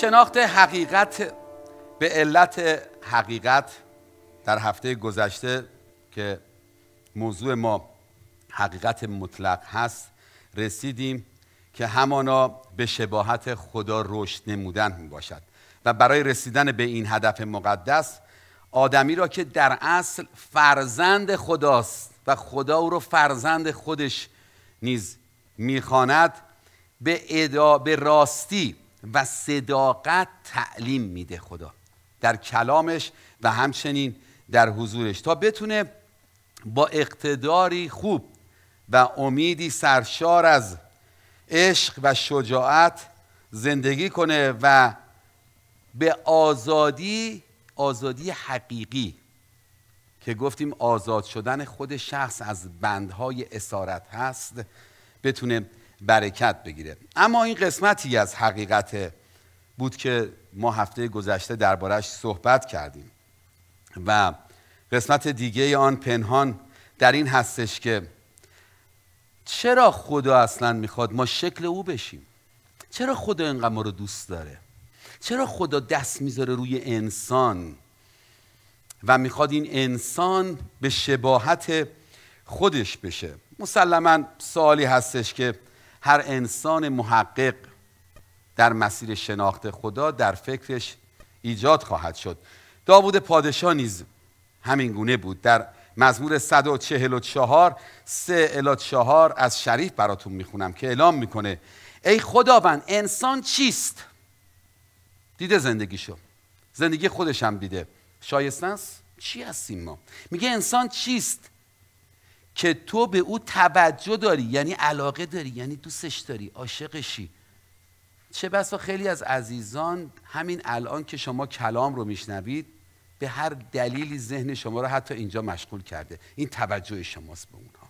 شناخت حقیقت به علت حقیقت در هفته گذشته که موضوع ما حقیقت مطلق هست رسیدیم که همانا به شباهت خدا رشد نمودن می باشد و برای رسیدن به این هدف مقدس آدمی را که در اصل فرزند خداست و خدا او را فرزند خودش نیز میخواند به, ادا به راستی و صداقت تعلیم میده خدا در کلامش و همچنین در حضورش تا بتونه با اقتداری خوب و امیدی سرشار از عشق و شجاعت زندگی کنه و به آزادی آزادی حقیقی که گفتیم آزاد شدن خود شخص از بندهای اسارت هست بتونه برکت بگیره اما این قسمتی از حقیقت بود که ما هفته گذشته دربارش صحبت کردیم و قسمت دیگه آن پنهان در این هستش که چرا خدا اصلا میخواد ما شکل او بشیم چرا خدا این ما رو دوست داره چرا خدا دست میذاره روی انسان و میخواد این انسان به شباهت خودش بشه مسلما سوالی هستش که هر انسان محقق در مسیر شناخت خدا در فکرش ایجاد خواهد شد داوود پادشاه نیز همین گونه بود در مزمور 144 سه الی 4 از شریف براتون میخونم که اعلام میکنه ای خداوند انسان چیست دیده زندگیشو زندگی خودش هم دیده شایسته چی هستیم ما میگه انسان چیست که تو به او توجه داری یعنی علاقه داری یعنی دوستش داری عاشقشی چه بسا خیلی از عزیزان همین الان که شما کلام رو میشنوید به هر دلیلی ذهن شما رو حتی اینجا مشغول کرده این توجه شماست به اونها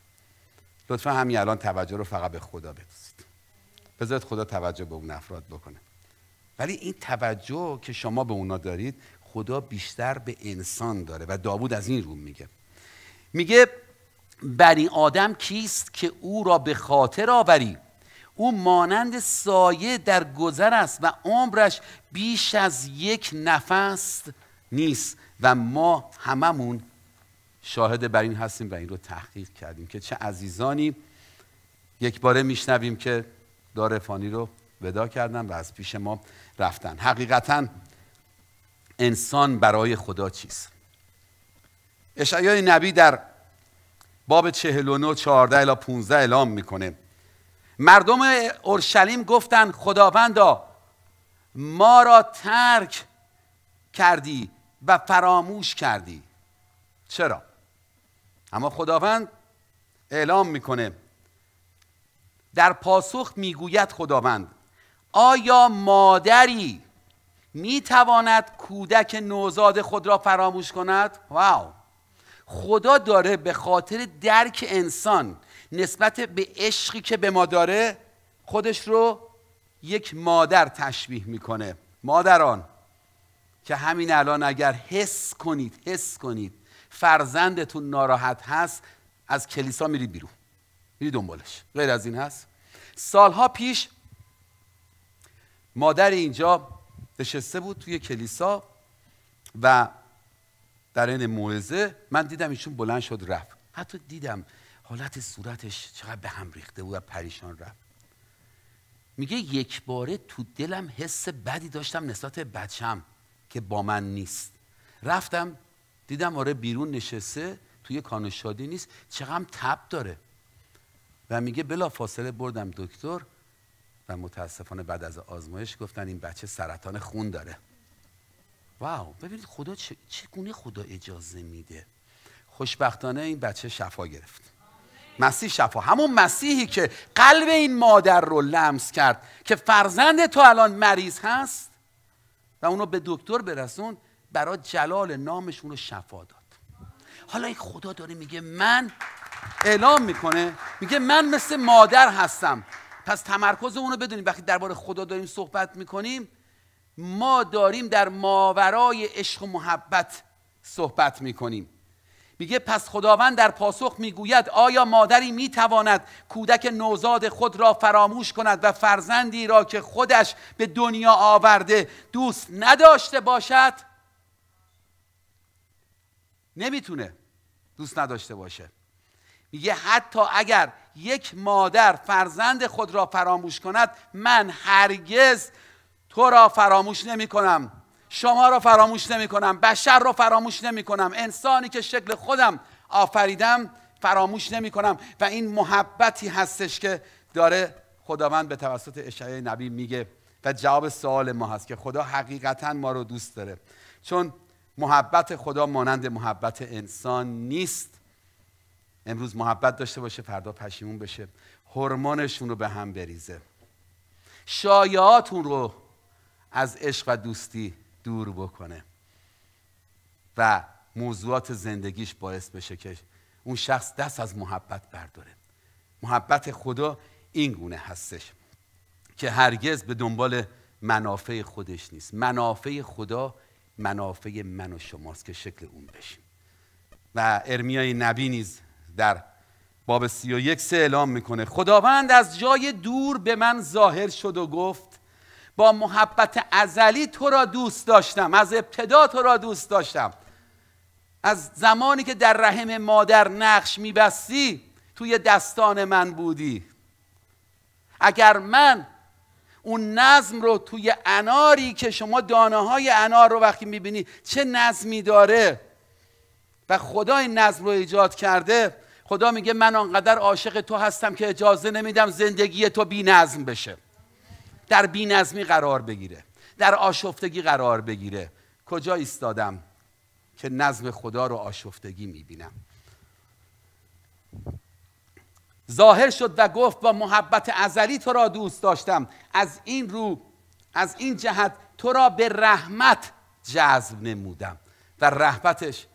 لطفا همین الان توجه رو فقط به خدا بدوزید بذارید خدا توجه به اون افراد بکنه ولی این توجه که شما به اونا دارید خدا بیشتر به انسان داره و داوود از این رو میگه میگه این آدم کیست که او را به خاطر آوری او مانند سایه در گذر است و عمرش بیش از یک نفس نیست و ما هممون شاهد بر این هستیم و این رو تحقیق کردیم که چه عزیزانی یک باره میشنویم که دار فانی رو ودا کردن و از پیش ما رفتن حقیقتا انسان برای خدا چیست اشعای نبی در باب 49 14 الی 15 اعلام میکنه مردم اورشلیم گفتند خداوندا ما را ترک کردی و فراموش کردی چرا اما خداوند اعلام میکنه در پاسخ میگوید خداوند آیا مادری میتواند کودک نوزاد خود را فراموش کند؟ واو خدا داره به خاطر درک انسان نسبت به عشقی که به ما داره خودش رو یک مادر تشبیه میکنه مادران که همین الان اگر حس کنید حس کنید فرزندتون ناراحت هست از کلیسا میرید بیرون میرید دنبالش غیر از این هست سالها پیش مادر اینجا نشسته بود توی کلیسا و در این موعظه من دیدم ایشون بلند شد رفت حتی دیدم حالت صورتش چقدر به هم ریخته بود و پریشان رفت میگه یک باره تو دلم حس بدی داشتم نسبت بچم که با من نیست رفتم دیدم آره بیرون نشسته توی کان نیست چقدر تب داره و میگه بلا فاصله بردم دکتر و متاسفانه بعد از آزمایش گفتن این بچه سرطان خون داره واو ببینید خدا چه, خدا اجازه میده خوشبختانه این بچه شفا گرفت مسیح شفا همون مسیحی که قلب این مادر رو لمس کرد که فرزند تو الان مریض هست و اونو به دکتر برسون برای جلال نامش اونو شفا داد حالا این خدا داره میگه من اعلام میکنه میگه من مثل مادر هستم پس تمرکز اونو بدونیم وقتی درباره خدا داریم صحبت میکنیم ما داریم در ماورای عشق و محبت صحبت می کنیم. میگه پس خداوند در پاسخ میگوید آیا مادری میتواند کودک نوزاد خود را فراموش کند و فرزندی را که خودش به دنیا آورده دوست نداشته باشد نمیتونه دوست نداشته باشه میگه حتی اگر یک مادر فرزند خود را فراموش کند من هرگز تو را فراموش نمی کنم شما را فراموش نمی کنم بشر را فراموش نمی کنم انسانی که شکل خودم آفریدم فراموش نمی کنم و این محبتی هستش که داره خداوند به توسط اشعای نبی میگه و جواب سوال ما هست که خدا حقیقتا ما رو دوست داره چون محبت خدا مانند محبت انسان نیست امروز محبت داشته باشه فردا پشیمون بشه هورمونشون رو به هم بریزه شایعاتون رو از عشق و دوستی دور بکنه و موضوعات زندگیش باعث بشه که اون شخص دست از محبت برداره محبت خدا این گونه هستش که هرگز به دنبال منافع خودش نیست منافع خدا منافع من و شماست که شکل اون بشیم و ارمیای نبی نیز در باب سی و یک سه اعلام میکنه خداوند از جای دور به من ظاهر شد و گفت با محبت ازلی تو را دوست داشتم از ابتدا تو را دوست داشتم از زمانی که در رحم مادر نقش میبستی توی دستان من بودی اگر من اون نظم رو توی اناری که شما دانه های انار رو وقتی میبینی چه نظمی داره و خدا این نظم رو ایجاد کرده خدا میگه من آنقدر عاشق تو هستم که اجازه نمیدم زندگی تو بی نظم بشه در بینظمی قرار بگیره در آشفتگی قرار بگیره کجا ایستادم که نظم خدا رو آشفتگی میبینم ظاهر شد و گفت با محبت ازلی تو را دوست داشتم از این رو از این جهت تو را به رحمت جذب نمودم و رحمتش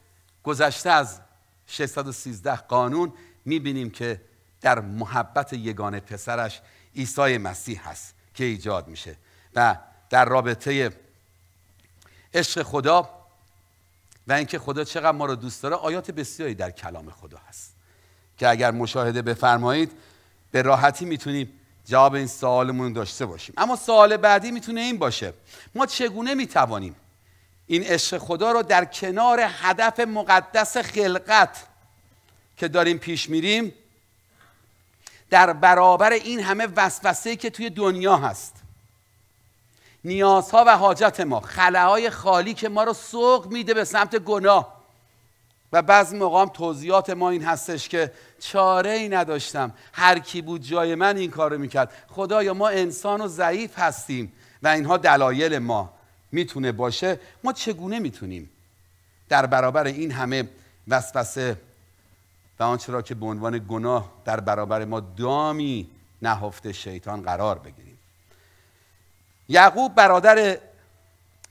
گذشته از 613 قانون میبینیم که در محبت یگانه پسرش عیسی مسیح هست که ایجاد میشه و در رابطه عشق خدا و اینکه خدا چقدر ما رو دوست داره آیات بسیاری در کلام خدا هست که اگر مشاهده بفرمایید به راحتی میتونیم جواب این سوالمون داشته باشیم اما سوال بعدی میتونه این باشه ما چگونه میتوانیم این عشق خدا رو در کنار هدف مقدس خلقت که داریم پیش میریم در برابر این همه وسوسه که توی دنیا هست نیازها و حاجت ما خلاهای خالی که ما رو سوق میده به سمت گناه و بعض مقام توضیحات ما این هستش که چاره ای نداشتم هر کی بود جای من این کارو میکرد خدایا ما انسان و ضعیف هستیم و اینها دلایل ما میتونه باشه ما چگونه میتونیم در برابر این همه وسوسه و آنچه را که به عنوان گناه در برابر ما دامی نهفته شیطان قرار بگیریم یعقوب برادر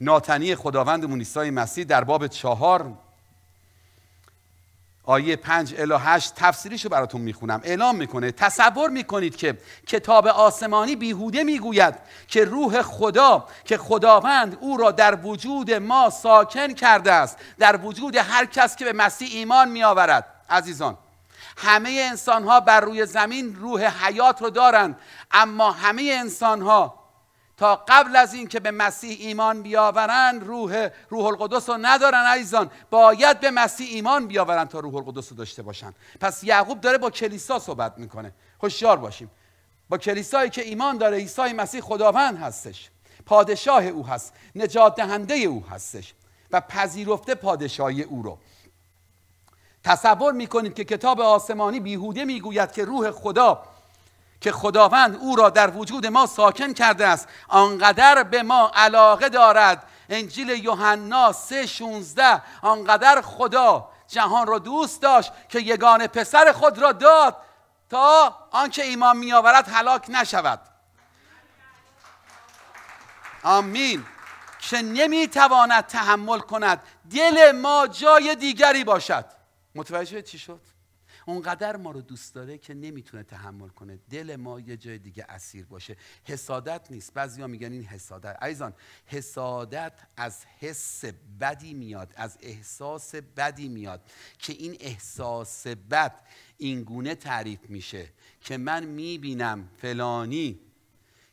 ناتنی خداوند مونیسای مسیح در باب چهار آیه پنج الا هشت تفسیریشو براتون میخونم اعلام میکنه تصور میکنید که کتاب آسمانی بیهوده میگوید که روح خدا که خداوند او را در وجود ما ساکن کرده است در وجود هر کس که به مسیح ایمان میآورد عزیزان همه انسان ها بر روی زمین روح حیات رو دارند اما همه انسان ها تا قبل از اینکه به مسیح ایمان بیاورند روح روح القدس رو ندارن عزیزان باید به مسیح ایمان بیاورن تا روح القدس رو داشته باشن پس یعقوب داره با کلیسا صحبت میکنه هوشیار باشیم با کلیسایی که ایمان داره عیسی مسیح خداوند هستش پادشاه او هست نجات دهنده او هستش و پذیرفته پادشاهی او رو تصور میکنید که کتاب آسمانی بیهوده میگوید که روح خدا که خداوند او را در وجود ما ساکن کرده است آنقدر به ما علاقه دارد انجیل یوحنا 3:16 آنقدر خدا جهان را دوست داشت که یگانه پسر خود را داد تا آنکه ایمان میآورد هلاک نشود آمین که نمیتواند تحمل کند دل ما جای دیگری باشد متوجه چی شد اونقدر ما رو دوست داره که نمیتونه تحمل کنه دل ما یه جای دیگه اسیر باشه حسادت نیست بعضیا میگن این حسادت ایزان حسادت از حس بدی میاد از احساس بدی میاد که این احساس بد اینگونه تعریف میشه که من میبینم فلانی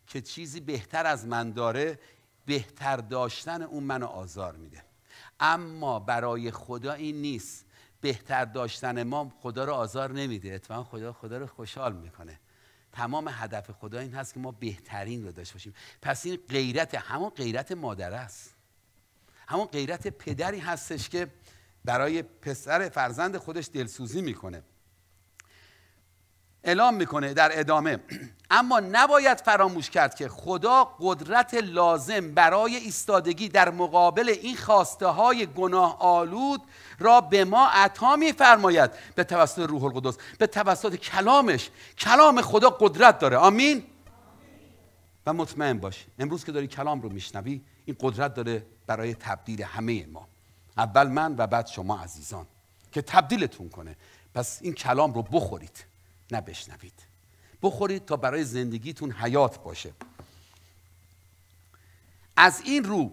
که چیزی بهتر از من داره بهتر داشتن اون منو آزار میده اما برای خدا این نیست بهتر داشتن ما خدا رو آزار نمیده اتفاقا خدا خدا رو خوشحال میکنه تمام هدف خدا این هست که ما بهترین رو داشته باشیم پس این غیرت همون غیرت مادر است همون غیرت پدری هستش که برای پسر فرزند خودش دلسوزی میکنه اعلام میکنه در ادامه اما نباید فراموش کرد که خدا قدرت لازم برای ایستادگی در مقابل این خواسته های گناه آلود را به ما عطا میفرماید به توسط روح القدس به توسط کلامش کلام خدا قدرت داره آمین و مطمئن باش امروز که داری کلام رو میشنوی این قدرت داره برای تبدیل همه ما اول من و بعد شما عزیزان که تبدیلتون کنه پس این کلام رو بخورید نبشنوید بخورید تا برای زندگیتون حیات باشه از این رو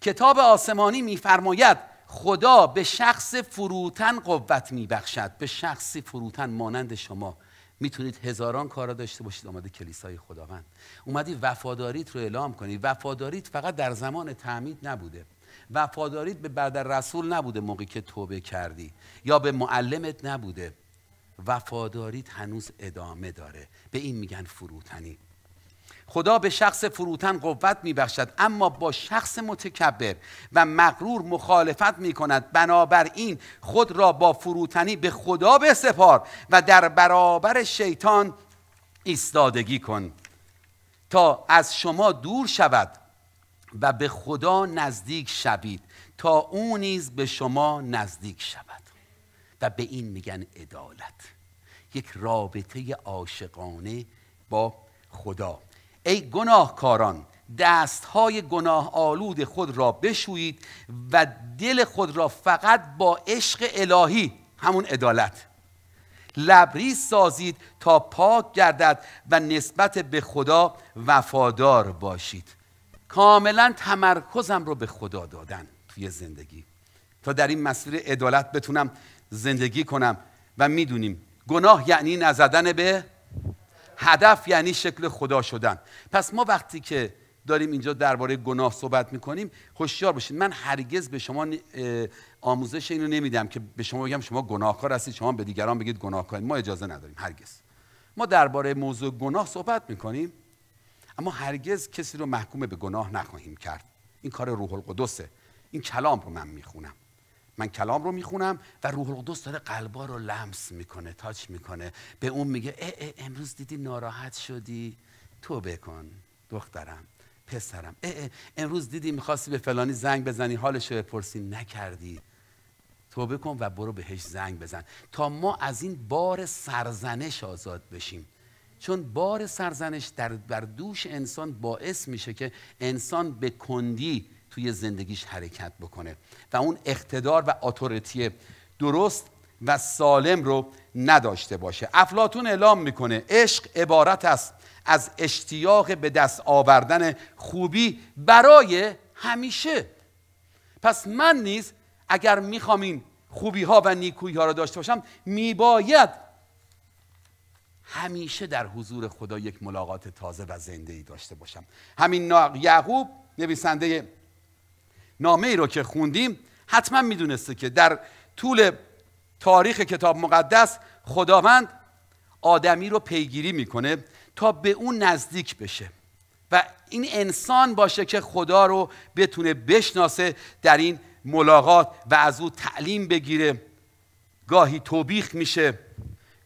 کتاب آسمانی میفرماید خدا به شخص فروتن قوت میبخشد به شخص فروتن مانند شما میتونید هزاران کارا داشته باشید آمده کلیسای خداوند اومدی وفاداریت رو اعلام کنی وفاداریت فقط در زمان تعمید نبوده وفاداریت به بعد رسول نبوده موقعی که توبه کردی یا به معلمت نبوده وفاداریت هنوز ادامه داره به این میگن فروتنی خدا به شخص فروتن قوت میبخشد اما با شخص متکبر و مغرور مخالفت میکند بنابراین خود را با فروتنی به خدا بسپار و در برابر شیطان ایستادگی کن تا از شما دور شود و به خدا نزدیک شوید تا او نیز به شما نزدیک شود و به این میگن عدالت یک رابطه عاشقانه با خدا ای گناهکاران دستهای گناه آلود خود را بشویید و دل خود را فقط با عشق الهی همون عدالت لبریز سازید تا پاک گردد و نسبت به خدا وفادار باشید کاملا تمرکزم رو به خدا دادن توی زندگی تا در این مسیر عدالت بتونم زندگی کنم و میدونیم گناه یعنی نزدن به هدف یعنی شکل خدا شدن پس ما وقتی که داریم اینجا درباره گناه صحبت میکنیم هوشیار باشید من هرگز به شما آموزش اینو نمیدم که به شما بگم شما گناهکار هستید شما به دیگران بگید گناهکارید ما اجازه نداریم هرگز ما درباره موضوع گناه صحبت میکنیم اما هرگز کسی رو محکوم به گناه نخواهیم کرد این کار روح القدسه این کلام رو من میخونم من کلام رو میخونم و روح القدس داره قلبا رو لمس میکنه تاچ میکنه به اون میگه اه اه امروز دیدی ناراحت شدی توبه کن دخترم پسرم اه اه امروز دیدی میخواستی به فلانی زنگ بزنی حالش رو بپرسی نکردی توبه کن و برو بهش زنگ بزن تا ما از این بار سرزنش آزاد بشیم چون بار سرزنش در بر دوش انسان باعث میشه که انسان به کندی توی زندگیش حرکت بکنه و اون اقتدار و اتوریتی درست و سالم رو نداشته باشه افلاتون اعلام میکنه عشق عبارت است از اشتیاق به دست آوردن خوبی برای همیشه پس من نیز اگر میخوام این خوبی ها و نیکویی ها رو داشته باشم میباید همیشه در حضور خدا یک ملاقات تازه و زنده ای داشته باشم همین یعقوب نویسنده نامه ای رو که خوندیم حتما میدونسته که در طول تاریخ کتاب مقدس خداوند آدمی رو پیگیری میکنه تا به اون نزدیک بشه و این انسان باشه که خدا رو بتونه بشناسه در این ملاقات و از او تعلیم بگیره گاهی توبیخ میشه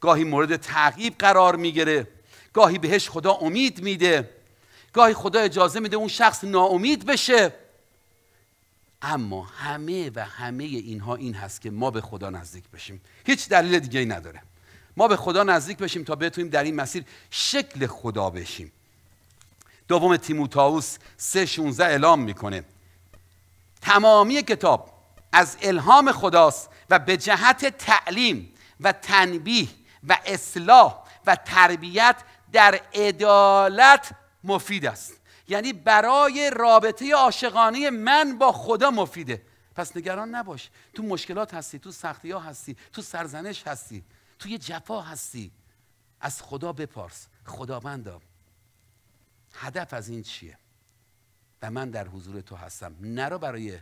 گاهی مورد تعقیب قرار میگیره گاهی بهش خدا امید میده گاهی خدا اجازه میده اون شخص ناامید بشه اما همه و همه اینها این هست که ما به خدا نزدیک بشیم هیچ دلیل دیگه ای نداره ما به خدا نزدیک بشیم تا بتونیم در این مسیر شکل خدا بشیم دوم تیموتائوس 3:16 اعلام میکنه تمامی کتاب از الهام خداست و به جهت تعلیم و تنبیه و اصلاح و تربیت در عدالت مفید است یعنی برای رابطه عاشقانه من با خدا مفیده پس نگران نباش تو مشکلات هستی تو سختی ها هستی تو سرزنش هستی تو یه جفا هستی از خدا بپرس خداوندا هدف از این چیه و من در حضور تو هستم نرا برای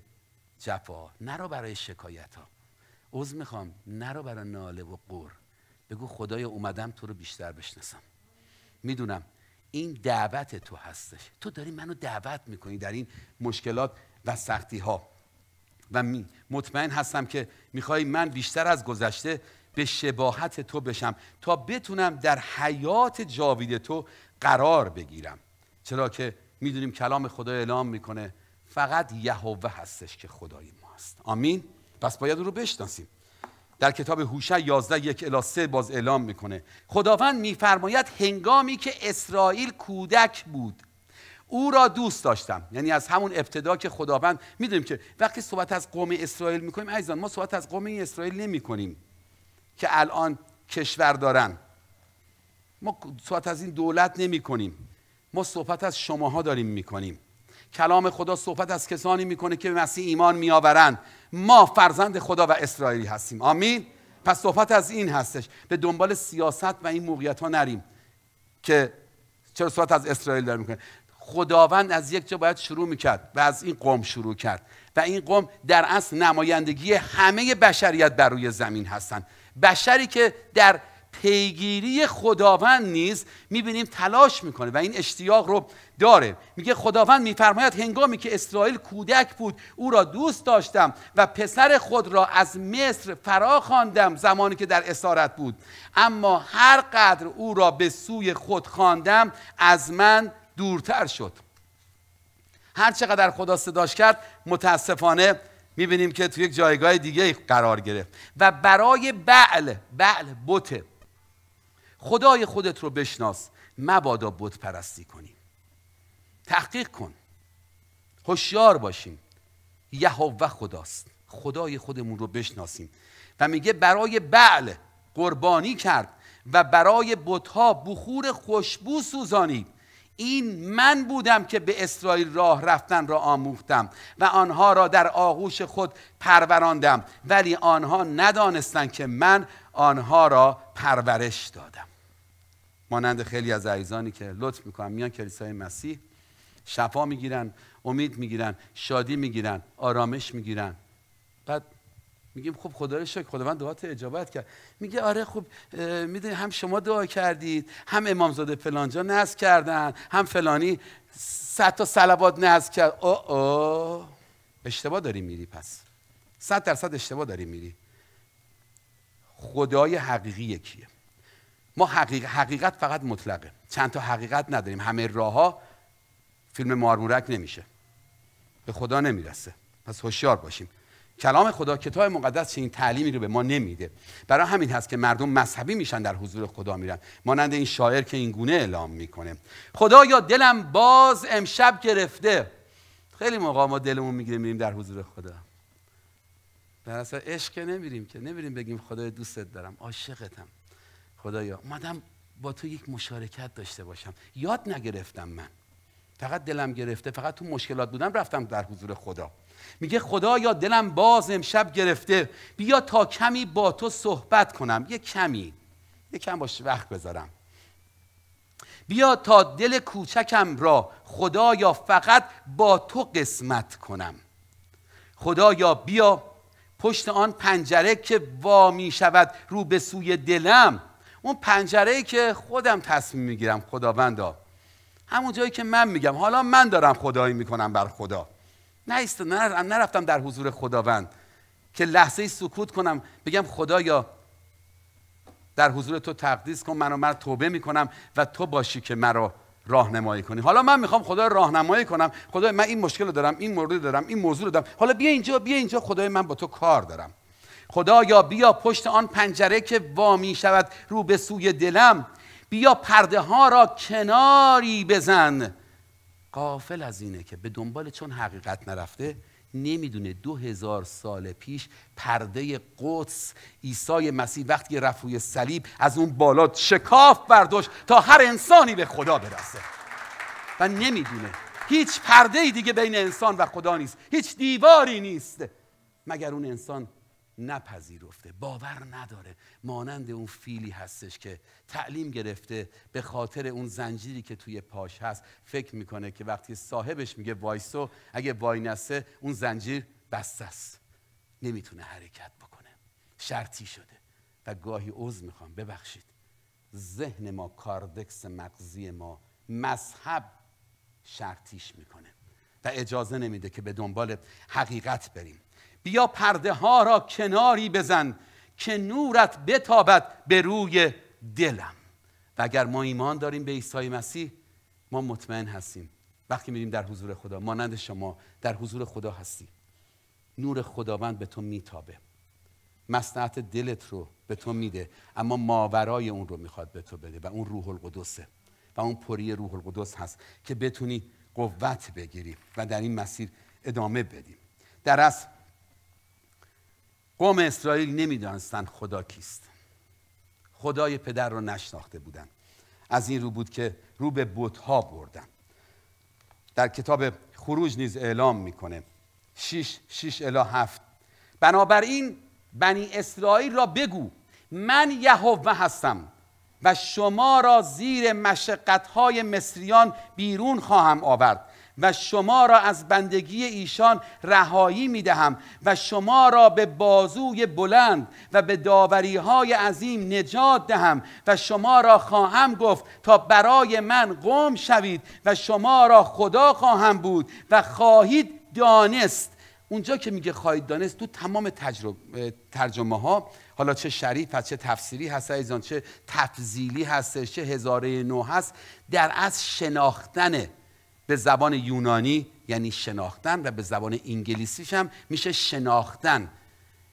جفا نرا برای شکایت ها عوض میخوام نرا برای ناله و قور بگو خدای اومدم تو رو بیشتر بشناسم میدونم این دعوت تو هستش تو داری منو دعوت میکنی در این مشکلات و سختی ها و مطمئن هستم که میخوای من بیشتر از گذشته به شباهت تو بشم تا بتونم در حیات جاوید تو قرار بگیرم چرا که میدونیم کلام خدا اعلام میکنه فقط یهوه هستش که خدای ما هست آمین پس باید او رو بشناسیم در کتاب هوش 11 یک الاسه باز اعلام میکنه خداوند میفرماید هنگامی که اسرائیل کودک بود او را دوست داشتم یعنی از همون ابتدا که خداوند میدونیم که وقتی صحبت از قوم اسرائیل میکنیم عزیزان ما صحبت از قوم اسرائیل نمیکنیم که الان کشور دارن ما صحبت از این دولت نمی کنیم ما صحبت از شماها داریم میکنیم. کلام خدا صحبت از کسانی میکنه که به مسیح ایمان میآورند ما فرزند خدا و اسرائیلی هستیم آمین پس صحبت از این هستش به دنبال سیاست و این موقعیت ها نریم که چرا صحبت از اسرائیل داره میکنه خداوند از یک جا باید شروع میکرد و از این قوم شروع کرد و این قوم در اصل نمایندگی همه بشریت بر روی زمین هستند بشری که در پیگیری خداوند نیز میبینیم تلاش میکنه و این اشتیاق رو داره میگه خداوند میفرماید هنگامی که اسرائیل کودک بود او را دوست داشتم و پسر خود را از مصر فرا خواندم زمانی که در اسارت بود اما هر قدر او را به سوی خود خواندم از من دورتر شد هر چقدر خدا صداش کرد متاسفانه میبینیم که تو یک جایگاه دیگه قرار گرفت و برای بعل بعل بوته خدای خودت رو بشناس مبادا بت پرستی کنی تحقیق کن هوشیار باشیم یهوه خداست خدای خودمون رو بشناسیم و میگه برای بعل قربانی کرد و برای بتها بخور خوشبو سوزانید این من بودم که به اسرائیل راه رفتن را آموختم و آنها را در آغوش خود پروراندم ولی آنها ندانستند که من آنها را پرورش دادم مانند خیلی از عیزانی که لطف میکنن میان کلیسای مسیح شفا میگیرن امید میگیرن شادی میگیرن آرامش میگیرن بعد میگیم خب خدا رو شکر خداوند دعات اجابت کرد میگه آره خب میدونی هم شما دعا کردید هم امامزاده فلانجا نزد کردن هم فلانی صد تا صلوات نزد کرد او اشتباه داری میری پس صد درصد اشتباه داری میری خدای حقیقی یکیه ما حقیقت فقط مطلقه چند تا حقیقت نداریم همه راهها فیلم مارمورک نمیشه به خدا نمیرسه پس هوشیار باشیم کلام خدا کتاب مقدس چنین تعلیمی رو به ما نمیده برای همین هست که مردم مذهبی میشن در حضور خدا میرن مانند این شاعر که این گونه اعلام میکنه خدا یا دلم باز امشب گرفته خیلی موقع ما دلمون میگیره میریم در حضور خدا در اصل عشق نمیریم که نمیریم بگیم خدای دوستت دارم عاشقتم خدایا اومدم با تو یک مشارکت داشته باشم یاد نگرفتم من فقط دلم گرفته فقط تو مشکلات بودم رفتم در حضور خدا میگه خدا یا دلم باز امشب گرفته بیا تا کمی با تو صحبت کنم یه کمی یه کم باش وقت بذارم بیا تا دل کوچکم را خدا یا فقط با تو قسمت کنم خدا یا بیا پشت آن پنجره که وا می شود رو به سوی دلم اون پنجره ای که خودم تصمیم میگیرم خداوندا همون جایی که من میگم حالا من دارم خدایی میکنم بر خدا نه نرفتم در حضور خداوند که لحظه سکوت کنم بگم خدایا در حضور تو تقدیس کن منو من توبه میکنم و تو باشی که مرا راهنمایی کنی حالا من میخوام خدا راهنمایی کنم خدای من این مشکل رو دارم این مورد دارم این موضوع رو دارم حالا بیا اینجا بیا اینجا خدای من با تو کار دارم خدایا بیا پشت آن پنجره که وامی شود رو به سوی دلم بیا پرده ها را کناری بزن قافل از اینه که به دنبال چون حقیقت نرفته نمیدونه دو هزار سال پیش پرده قدس عیسی مسیح وقتی رفت صلیب از اون بالا شکاف برداشت تا هر انسانی به خدا برسه و نمیدونه هیچ پرده دیگه بین انسان و خدا نیست هیچ دیواری نیست مگر اون انسان نپذیرفته باور نداره مانند اون فیلی هستش که تعلیم گرفته به خاطر اون زنجیری که توی پاش هست فکر میکنه که وقتی صاحبش میگه وایسو اگه وای نسه اون زنجیر بسته است نمیتونه حرکت بکنه شرطی شده و گاهی عذر میخوام ببخشید ذهن ما کاردکس مغزی ما مذهب شرطیش میکنه و اجازه نمیده که به دنبال حقیقت بریم بیا پرده ها را کناری بزن که نورت بتابد به روی دلم و اگر ما ایمان داریم به عیسی مسیح ما مطمئن هستیم وقتی میریم در حضور خدا مانند شما در حضور خدا هستی نور خداوند به تو میتابه مصنعت دلت رو به تو میده اما ماورای اون رو میخواد به تو بده و اون روح القدسه و اون پری روح القدس هست که بتونی قوت بگیری و در این مسیر ادامه بدیم در اصل قوم اسرائیل نمیدانستند خدا کیست خدای پدر رو نشناخته بودند از این رو بود که رو به بتها بردن در کتاب خروج نیز اعلام میکنه شیش 6 بنابراین بنی اسرائیل را بگو من یهوه هستم و شما را زیر مشقتهای مصریان بیرون خواهم آورد و شما را از بندگی ایشان رهایی می دهم و شما را به بازوی بلند و به داوری های عظیم نجات دهم و شما را خواهم گفت تا برای من قوم شوید و شما را خدا خواهم بود و خواهید دانست اونجا که میگه خواهید دانست تو تمام تجربه، ترجمه ها حالا چه شریف هست چه تفسیری هست ایزان چه تفضیلی هست چه هزاره نو هست در از شناختنه به زبان یونانی یعنی شناختن و به زبان انگلیسیش هم میشه شناختن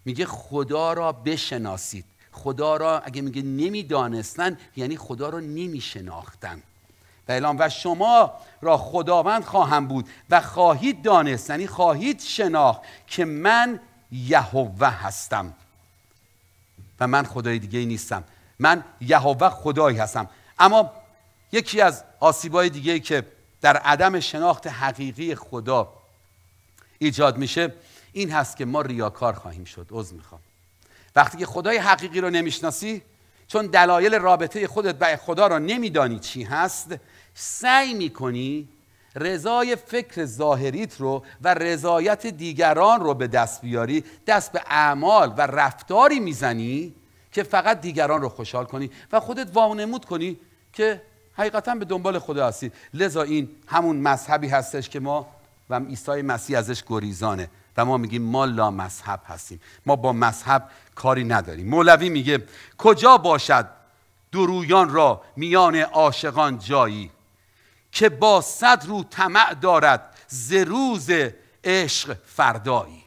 میگه خدا را بشناسید خدا را اگه میگه نمیدانستن یعنی خدا را نمیشناختن و اعلام و شما را خداوند خواهم بود و خواهید دانست یعنی خواهید شناخت که من یهوه هستم و من خدای دیگه نیستم من یهوه خدایی هستم اما یکی از آسیبای دیگه که در عدم شناخت حقیقی خدا ایجاد میشه این هست که ما ریاکار خواهیم شد عذر میخوام وقتی که خدای حقیقی رو نمیشناسی چون دلایل رابطه خودت با خدا را نمیدانی چی هست سعی میکنی رضای فکر ظاهریت رو و رضایت دیگران رو به دست بیاری دست به اعمال و رفتاری میزنی که فقط دیگران رو خوشحال کنی و خودت وانمود کنی که حقیقتا به دنبال خدا هستید لذا این همون مذهبی هستش که ما و عیسی مسیح ازش گریزانه و ما میگیم ما لا مذهب هستیم ما با مذهب کاری نداریم مولوی میگه کجا باشد درویان را میان عاشقان جایی که با صد رو طمع دارد ز روز عشق فردایی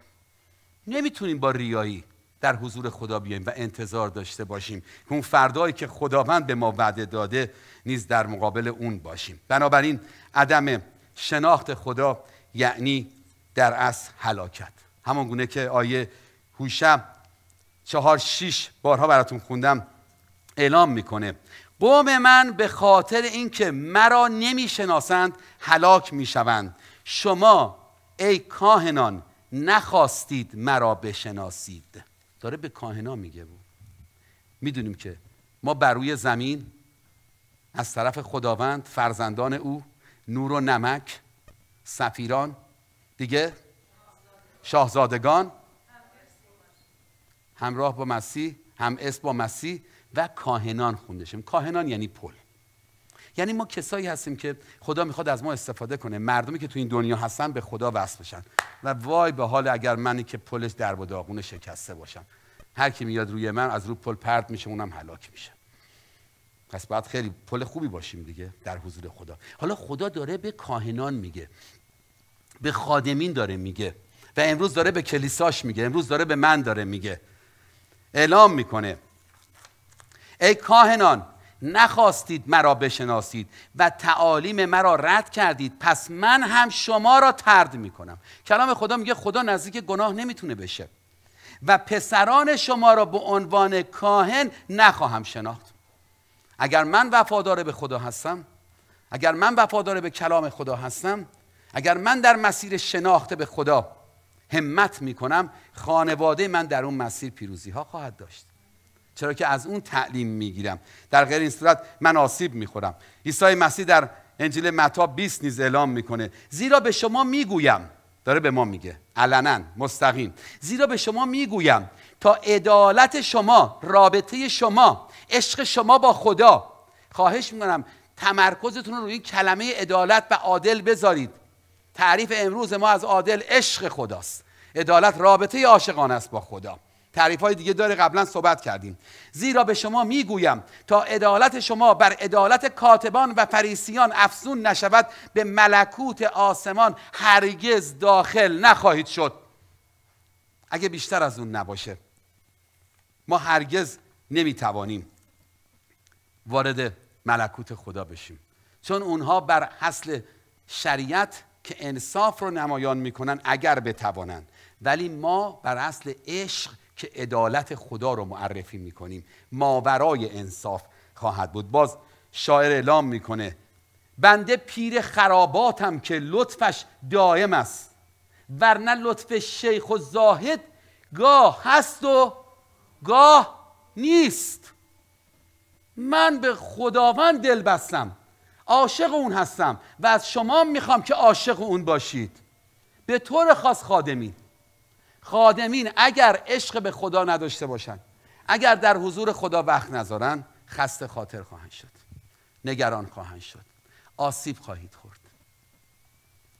نمیتونیم با ریایی در حضور خدا بیاییم و انتظار داشته باشیم که اون فردایی که خداوند به ما وعده داده نیز در مقابل اون باشیم بنابراین عدم شناخت خدا یعنی در اصل هلاکت همان گونه که آیه هوشام چهار شیش بارها براتون خوندم اعلام میکنه قوم من به خاطر اینکه مرا نمیشناسند هلاک میشوند شما ای کاهنان نخواستید مرا بشناسید داره به کاهنا میگه بود میدونیم که ما بر روی زمین از طرف خداوند فرزندان او نور و نمک سفیران دیگه شاهزادگان همراه با مسیح هم اسم با مسیح و کاهنان خونده شیم کاهنان یعنی پل یعنی ما کسایی هستیم که خدا میخواد از ما استفاده کنه مردمی که تو این دنیا هستن به خدا وصل بشن و وای به حال اگر منی که پلش در و شکسته باشم هر کی میاد روی من از رو پل پرت میشه اونم هلاک میشه پس باید خیلی پل خوبی باشیم دیگه در حضور خدا حالا خدا داره به کاهنان میگه به خادمین داره میگه و امروز داره به کلیساش میگه امروز داره به من داره میگه اعلام میکنه ای کاهنان نخواستید مرا بشناسید و تعالیم مرا رد کردید پس من هم شما را ترد میکنم کلام خدا میگه خدا نزدیک گناه نمیتونه بشه و پسران شما را به عنوان کاهن نخواهم شناخت اگر من وفادار به خدا هستم اگر من وفادار به کلام خدا هستم اگر من در مسیر شناخت به خدا همت میکنم خانواده من در اون مسیر پیروزی ها خواهد داشت چرا که از اون تعلیم میگیرم در غیر این صورت من آسیب میخورم عیسی مسیح در انجیل متا 20 نیز اعلام میکنه زیرا به شما میگویم داره به ما میگه علنا مستقیم زیرا به شما میگویم تا عدالت شما رابطه شما عشق شما با خدا خواهش میکنم تمرکزتون رو روی کلمه عدالت و عادل بذارید تعریف امروز ما از عادل عشق خداست عدالت رابطه عاشقانه است با خدا تعریف های دیگه داره قبلا صحبت کردیم زیرا به شما میگویم تا عدالت شما بر عدالت کاتبان و فریسیان افزون نشود به ملکوت آسمان هرگز داخل نخواهید شد اگه بیشتر از اون نباشه ما هرگز نمیتوانیم وارد ملکوت خدا بشیم چون اونها بر اصل شریعت که انصاف رو نمایان میکنن اگر بتوانند ولی ما بر اصل عشق که عدالت خدا رو معرفی میکنیم ماورای انصاف خواهد بود باز شاعر اعلام میکنه بنده پیر خراباتم که لطفش دائم است ورنه لطف شیخ و زاهد گاه هست و گاه نیست من به خداوند دل بستم عاشق اون هستم و از شما میخوام که عاشق اون باشید به طور خاص خادمین خادمین اگر عشق به خدا نداشته باشند اگر در حضور خدا وقت نذارن خسته خاطر خواهند شد نگران خواهند شد آسیب خواهید خورد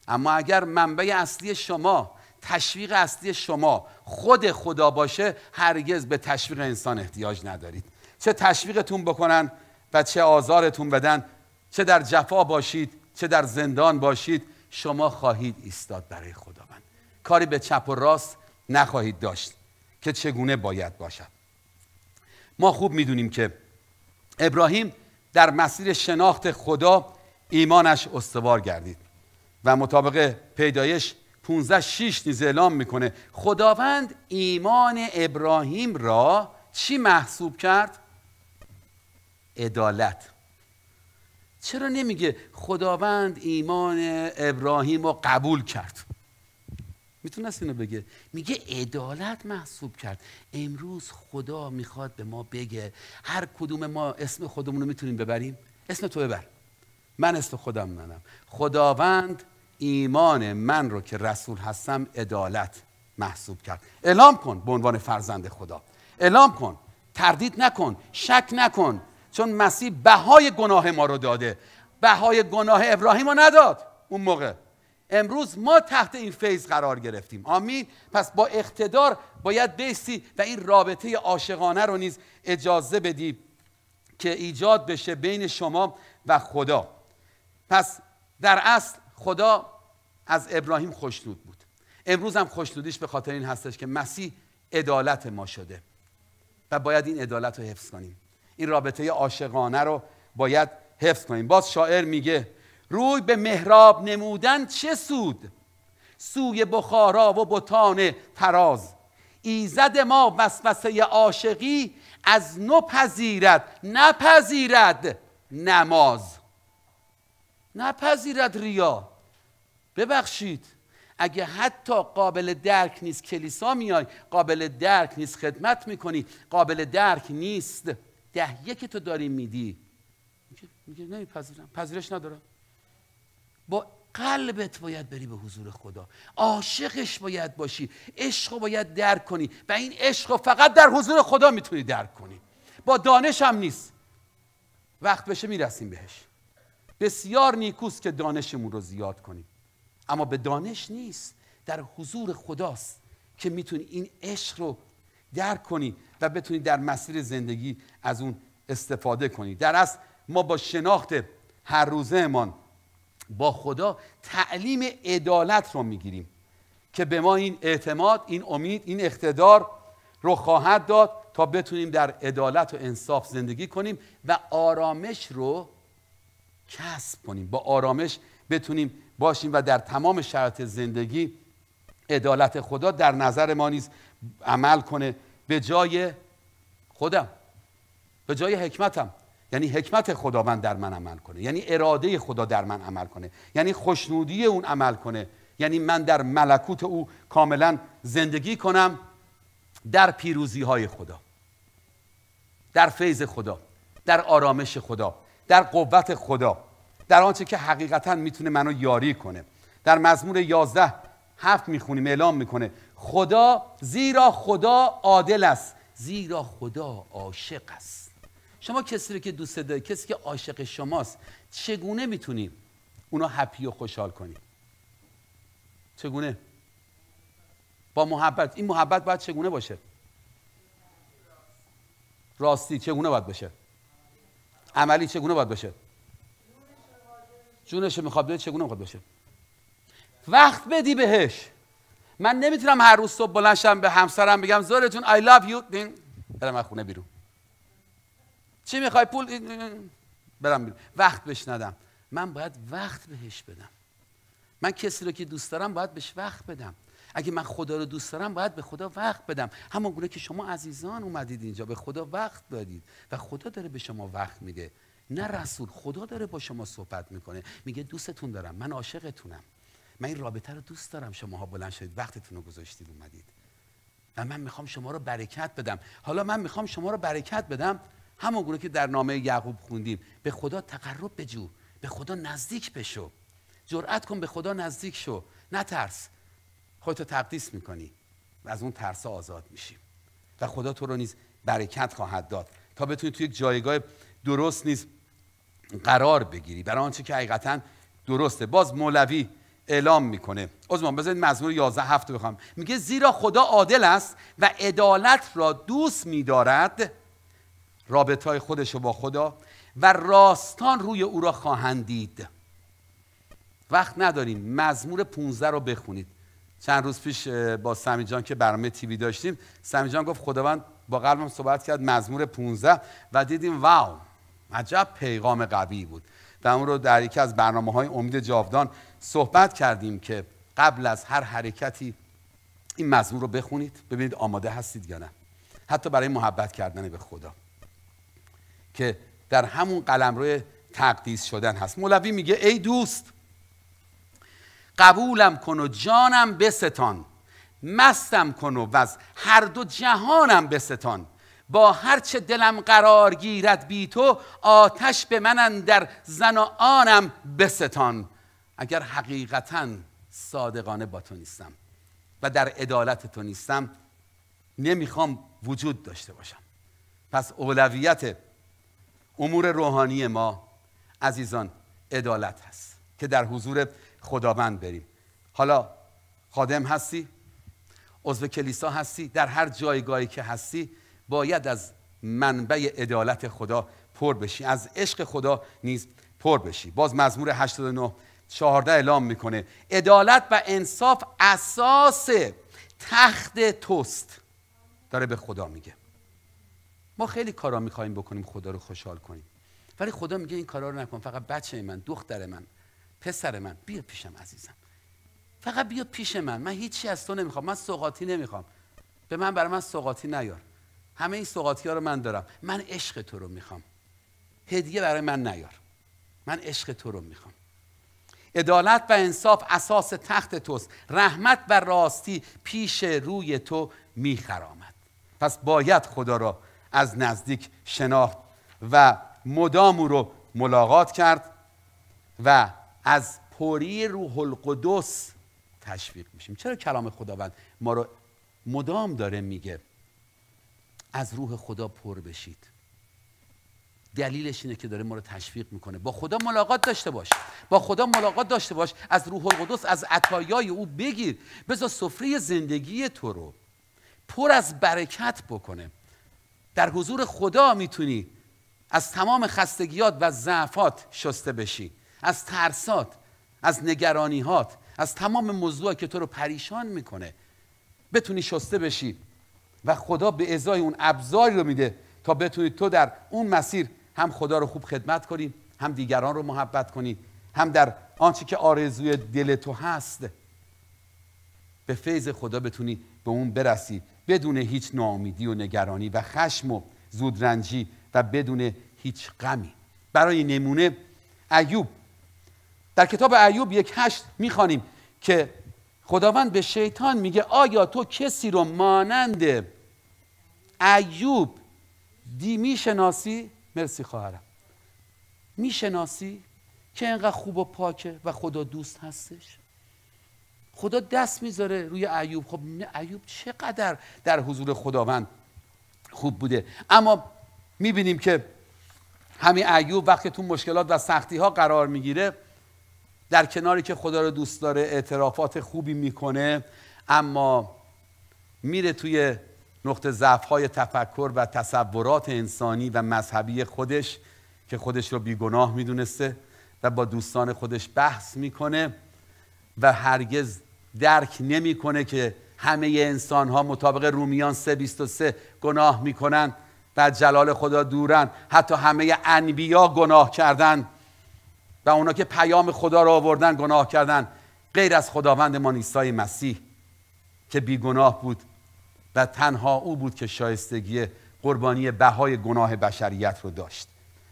اما اگر منبع اصلی شما تشویق اصلی شما خود خدا باشه هرگز به تشویق انسان احتیاج ندارید چه تشویقتون بکنن و چه آزارتون بدن چه در جفا باشید چه در زندان باشید شما خواهید ایستاد برای خداوند کاری به چپ و راست نخواهید داشت که چگونه باید باشد ما خوب میدونیم که ابراهیم در مسیر شناخت خدا ایمانش استوار گردید و مطابق پیدایش 15 6 نیز اعلام میکنه خداوند ایمان ابراهیم را چی محسوب کرد عدالت چرا نمیگه خداوند ایمان ابراهیم رو قبول کرد میتونست اینو بگه میگه عدالت محسوب کرد امروز خدا میخواد به ما بگه هر کدوم ما اسم خودمون رو میتونیم ببریم اسم تو ببر من اسم خودم منم خداوند ایمان من رو که رسول هستم عدالت محسوب کرد اعلام کن به عنوان فرزند خدا اعلام کن تردید نکن شک نکن چون مسیح بهای گناه ما رو داده بهای گناه ابراهیم رو نداد اون موقع امروز ما تحت این فیض قرار گرفتیم آمین پس با اقتدار باید بیستی و این رابطه عاشقانه رو نیز اجازه بدی که ایجاد بشه بین شما و خدا پس در اصل خدا از ابراهیم خوشنود بود امروز هم خوشنودیش به خاطر این هستش که مسیح عدالت ما شده و باید این عدالت رو حفظ کنیم این رابطه عاشقانه رو باید حفظ کنیم باز شاعر میگه روی به محراب نمودن چه سود سوی بخارا و بتان تراز ایزد ما وسوسه عاشقی از پذیرد نپذیرد نماز نپذیرد ریا ببخشید اگه حتی قابل درک نیست کلیسا میای قابل درک نیست خدمت میکنی قابل درک نیست ده که تو داری میدی میگه نمیپذیرم پذیرش ندارم با قلبت باید بری به حضور خدا عاشقش باید باشی عشق رو باید درک کنی و این عشق رو فقط در حضور خدا میتونی درک کنی با دانش هم نیست وقت بشه میرسیم بهش بسیار نیکوست که دانشمون رو زیاد کنیم اما به دانش نیست در حضور خداست که میتونی این عشق رو درک کنی و بتونی در مسیر زندگی از اون استفاده کنی در اصل ما با شناخت هر روزه با خدا تعلیم عدالت رو میگیریم که به ما این اعتماد این امید این اقتدار رو خواهد داد تا بتونیم در عدالت و انصاف زندگی کنیم و آرامش رو کسب کنیم با آرامش بتونیم باشیم و در تمام شرایط زندگی عدالت خدا در نظر ما نیز عمل کنه به جای خودم به جای حکمتم یعنی حکمت خداوند در من عمل کنه یعنی اراده خدا در من عمل کنه یعنی خوشنودی اون عمل کنه یعنی من در ملکوت او کاملا زندگی کنم در پیروزی های خدا در فیض خدا در آرامش خدا در قوت خدا در آنچه که حقیقتا میتونه منو یاری کنه در مزمور 11 هفت میخونیم اعلام میکنه خدا زیرا خدا عادل است زیرا خدا عاشق است شما کسی رو که دوست داری کسی که عاشق شماست چگونه میتونی اونا هپی و خوشحال کنی چگونه با محبت این محبت باید چگونه باشه راستی چگونه باید باشه عملی چگونه باید باشه جونش میخواد بده چگونه میخواد باشه وقت بدی بهش من نمیتونم هر روز صبح بلنشم به همسرم بگم زورتون I love you برم خونه بیرون چی میخوای پول برم بیرون وقت بهش ندم من باید وقت بهش بدم من کسی رو که دوست دارم باید بهش وقت بدم اگه من خدا رو دوست دارم باید به خدا وقت بدم همون گونه که شما عزیزان اومدید اینجا به خدا وقت دادید و خدا داره به شما وقت میده نه رسول خدا داره با شما صحبت میکنه میگه دوستتون دارم من عاشقتونم من این رابطه رو دوست دارم شماها بلند شدید وقتتون رو گذاشتید اومدید و من میخوام شما رو برکت بدم حالا من میخوام شما رو برکت بدم همون گونه که در نامه یعقوب خوندیم به خدا تقرب بجو به خدا نزدیک بشو جرأت کن به خدا نزدیک شو نترس خودتو تقدیس میکنی و از اون ترس آزاد میشیم و خدا تو رو نیز برکت خواهد داد تا بتونی تو یک جایگاه درست نیز قرار بگیری برای آنچه که حقیقتا درسته باز مولوی اعلام میکنه عزمان بذارید مزمور 11 هفته بخوام میگه زیرا خدا عادل است و عدالت را دوست میدارد رابطه های خودش با خدا و راستان روی او را خواهند دید وقت نداریم مزمور 15 رو بخونید چند روز پیش با سمی جان که برنامه تیوی داشتیم سمی جان گفت خداوند با قلبم صحبت کرد مزمور 15 و دیدیم واو عجب پیغام قوی بود و اون رو در یکی از برنامه های امید جاودان صحبت کردیم که قبل از هر حرکتی این مزمور رو بخونید ببینید آماده هستید یا نه حتی برای محبت کردن به خدا که در همون قلمرو تقدیس شدن هست مولوی میگه ای دوست قبولم کن و جانم بستان مستم کن و از هر دو جهانم بستان با هرچه دلم قرار گیرد بی تو آتش به من در زن و آنم بستان اگر حقیقتا صادقانه با تو نیستم و در عدالت تو نیستم نمیخوام وجود داشته باشم پس اولویت امور روحانی ما عزیزان عدالت هست که در حضور خداوند بریم حالا خادم هستی عضو کلیسا هستی در هر جایگاهی که هستی باید از منبع عدالت خدا پر بشی از عشق خدا نیز پر بشی باز مزمور 89 14 اعلام میکنه عدالت و انصاف اساس تخت توست داره به خدا میگه ما خیلی کارا میخوایم بکنیم خدا رو خوشحال کنیم ولی خدا میگه این کارا رو نکن فقط بچه من دختر من پسر من بیا پیشم عزیزم فقط بیا پیش من من هیچی از تو نمیخوام من سوغاتی نمیخوام به من برای من سوقاتی نیار همه این سوقاتی ها رو من دارم من عشق تو رو میخوام هدیه برای من نیار من عشق تو رو میخوام عدالت و انصاف اساس تخت توست رحمت و راستی پیش روی تو میخرامد پس باید خدا را از نزدیک شناخت و مدام او رو ملاقات کرد و از پوری روح القدس تشویق میشیم چرا کلام خداوند ما رو مدام داره میگه از روح خدا پر بشید دلیلش اینه که داره ما رو تشویق میکنه با خدا ملاقات داشته باش با خدا ملاقات داشته باش از روح القدس از عطایای او بگیر بذار سفره زندگی تو رو پر از برکت بکنه در حضور خدا میتونی از تمام خستگیات و ضعفات شسته بشی از ترسات از نگرانیهات از تمام موضوع که تو رو پریشان میکنه بتونی شسته بشی و خدا به ازای اون ابزاری رو میده تا بتونی تو در اون مسیر هم خدا رو خوب خدمت کنی هم دیگران رو محبت کنی هم در آنچه که آرزوی دل تو هست به فیض خدا بتونی به اون برسی بدون هیچ ناامیدی و نگرانی و خشم و زودرنجی و بدون هیچ غمی برای نمونه ایوب در کتاب ایوب یک هشت میخوانیم که خداوند به شیطان میگه آیا تو کسی رو مانند ایوب دی میشناسی مرسی خواهرم میشناسی که انقدر خوب و پاکه و خدا دوست هستش خدا دست میذاره روی ایوب خب ایوب چقدر در حضور خداوند خوب بوده اما میبینیم که همین ایوب وقتی تو مشکلات و سختی ها قرار میگیره در کناری که خدا رو دوست داره اعترافات خوبی میکنه اما میره توی نقطه ضعف های تفکر و تصورات انسانی و مذهبی خودش که خودش رو بیگناه میدونسته و با دوستان خودش بحث میکنه و هرگز درک نمیکنه که همه انسان ها مطابق رومیان 323 گناه میکنند و جلال خدا دورن حتی همه انبیا گناه کردن و اونا که پیام خدا را آوردن گناه کردن غیر از خداوند ما عیسی مسیح که بی گناه بود و تنها او بود که شایستگی قربانی بهای گناه بشریت رو داشت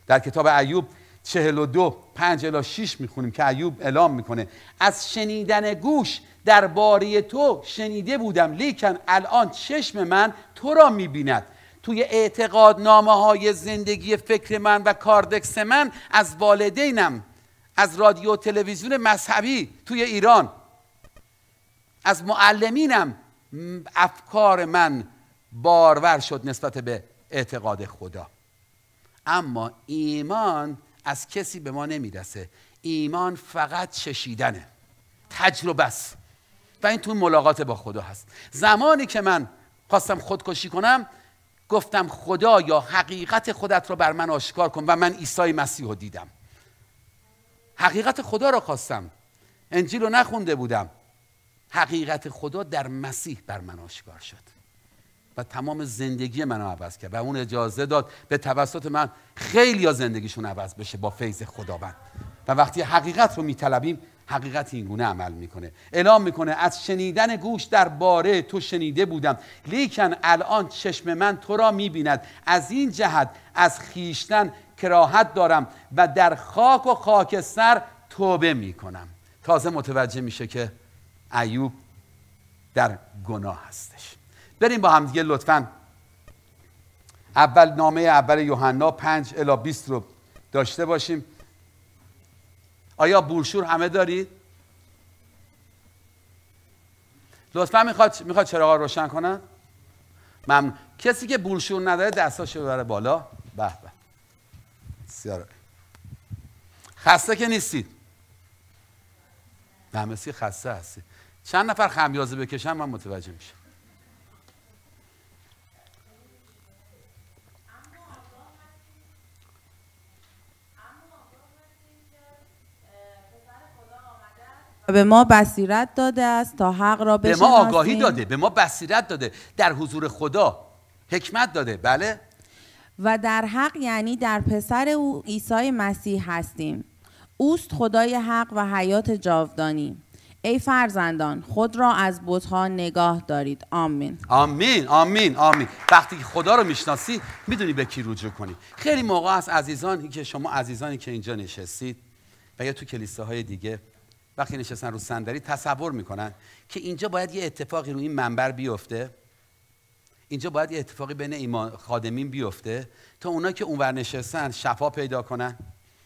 در کتاب ایوب 42 شیش میخونیم که ایوب اعلام میکنه از شنیدن گوش درباره تو شنیده بودم لیکن الان چشم من تو را میبیند توی اعتقاد نامه های زندگی فکر من و کاردکس من از والدینم از رادیو تلویزیون مذهبی توی ایران از معلمینم افکار من بارور شد نسبت به اعتقاد خدا اما ایمان از کسی به ما نمیرسه ایمان فقط چشیدنه تجربه است و این تو ملاقات با خدا هست زمانی که من خواستم خودکشی کنم گفتم خدا یا حقیقت خودت را بر من آشکار کن و من عیسی مسیح رو دیدم حقیقت خدا رو خواستم انجیل رو نخونده بودم حقیقت خدا در مسیح بر من آشکار شد و تمام زندگی منو عوض کرد و اون اجازه داد به توسط من خیلی ها زندگیشون عوض بشه با فیض خداوند و وقتی حقیقت رو میطلبیم حقیقت این عمل میکنه اعلام میکنه از شنیدن گوش درباره تو شنیده بودم لیکن الان چشم من تو را میبیند از این جهت از خیشتن کراهت دارم و در خاک و خاکستر توبه میکنم تازه متوجه میشه که ایوب در گناه هستش بریم با همدیگه لطفا اول نامه اول یوحنا 5 الا 20 رو داشته باشیم آیا بورشور همه دارید؟ لطفا میخواد میخواد چراغ روشن کنن؟ ممنون کسی که بولشور نداره رو ببره بالا به به خسته که نیستید همه خسته هستی چند نفر خمیازه بکشن من متوجه میشم به ما بصیرت داده است تا حق را بشناسیم به ما آگاهی داده به ما بصیرت داده در حضور خدا حکمت داده بله و در حق یعنی در پسر او عیسی مسیح هستیم اوست خدای حق و حیات جاودانی ای فرزندان خود را از بتها نگاه دارید آمین آمین آمین آمین وقتی که خدا رو میشناسی میدونی به کی رجوع کنی خیلی موقع از عزیزان که شما عزیزانی که اینجا نشستید و یا تو کلیساهای دیگه وقتی نشستن رو صندلی تصور میکنن که اینجا باید یه اتفاقی رو این منبر بیفته اینجا باید یه اتفاقی بین ایمان خادمین بیفته تا اونا که اونور نشستن شفا پیدا کنن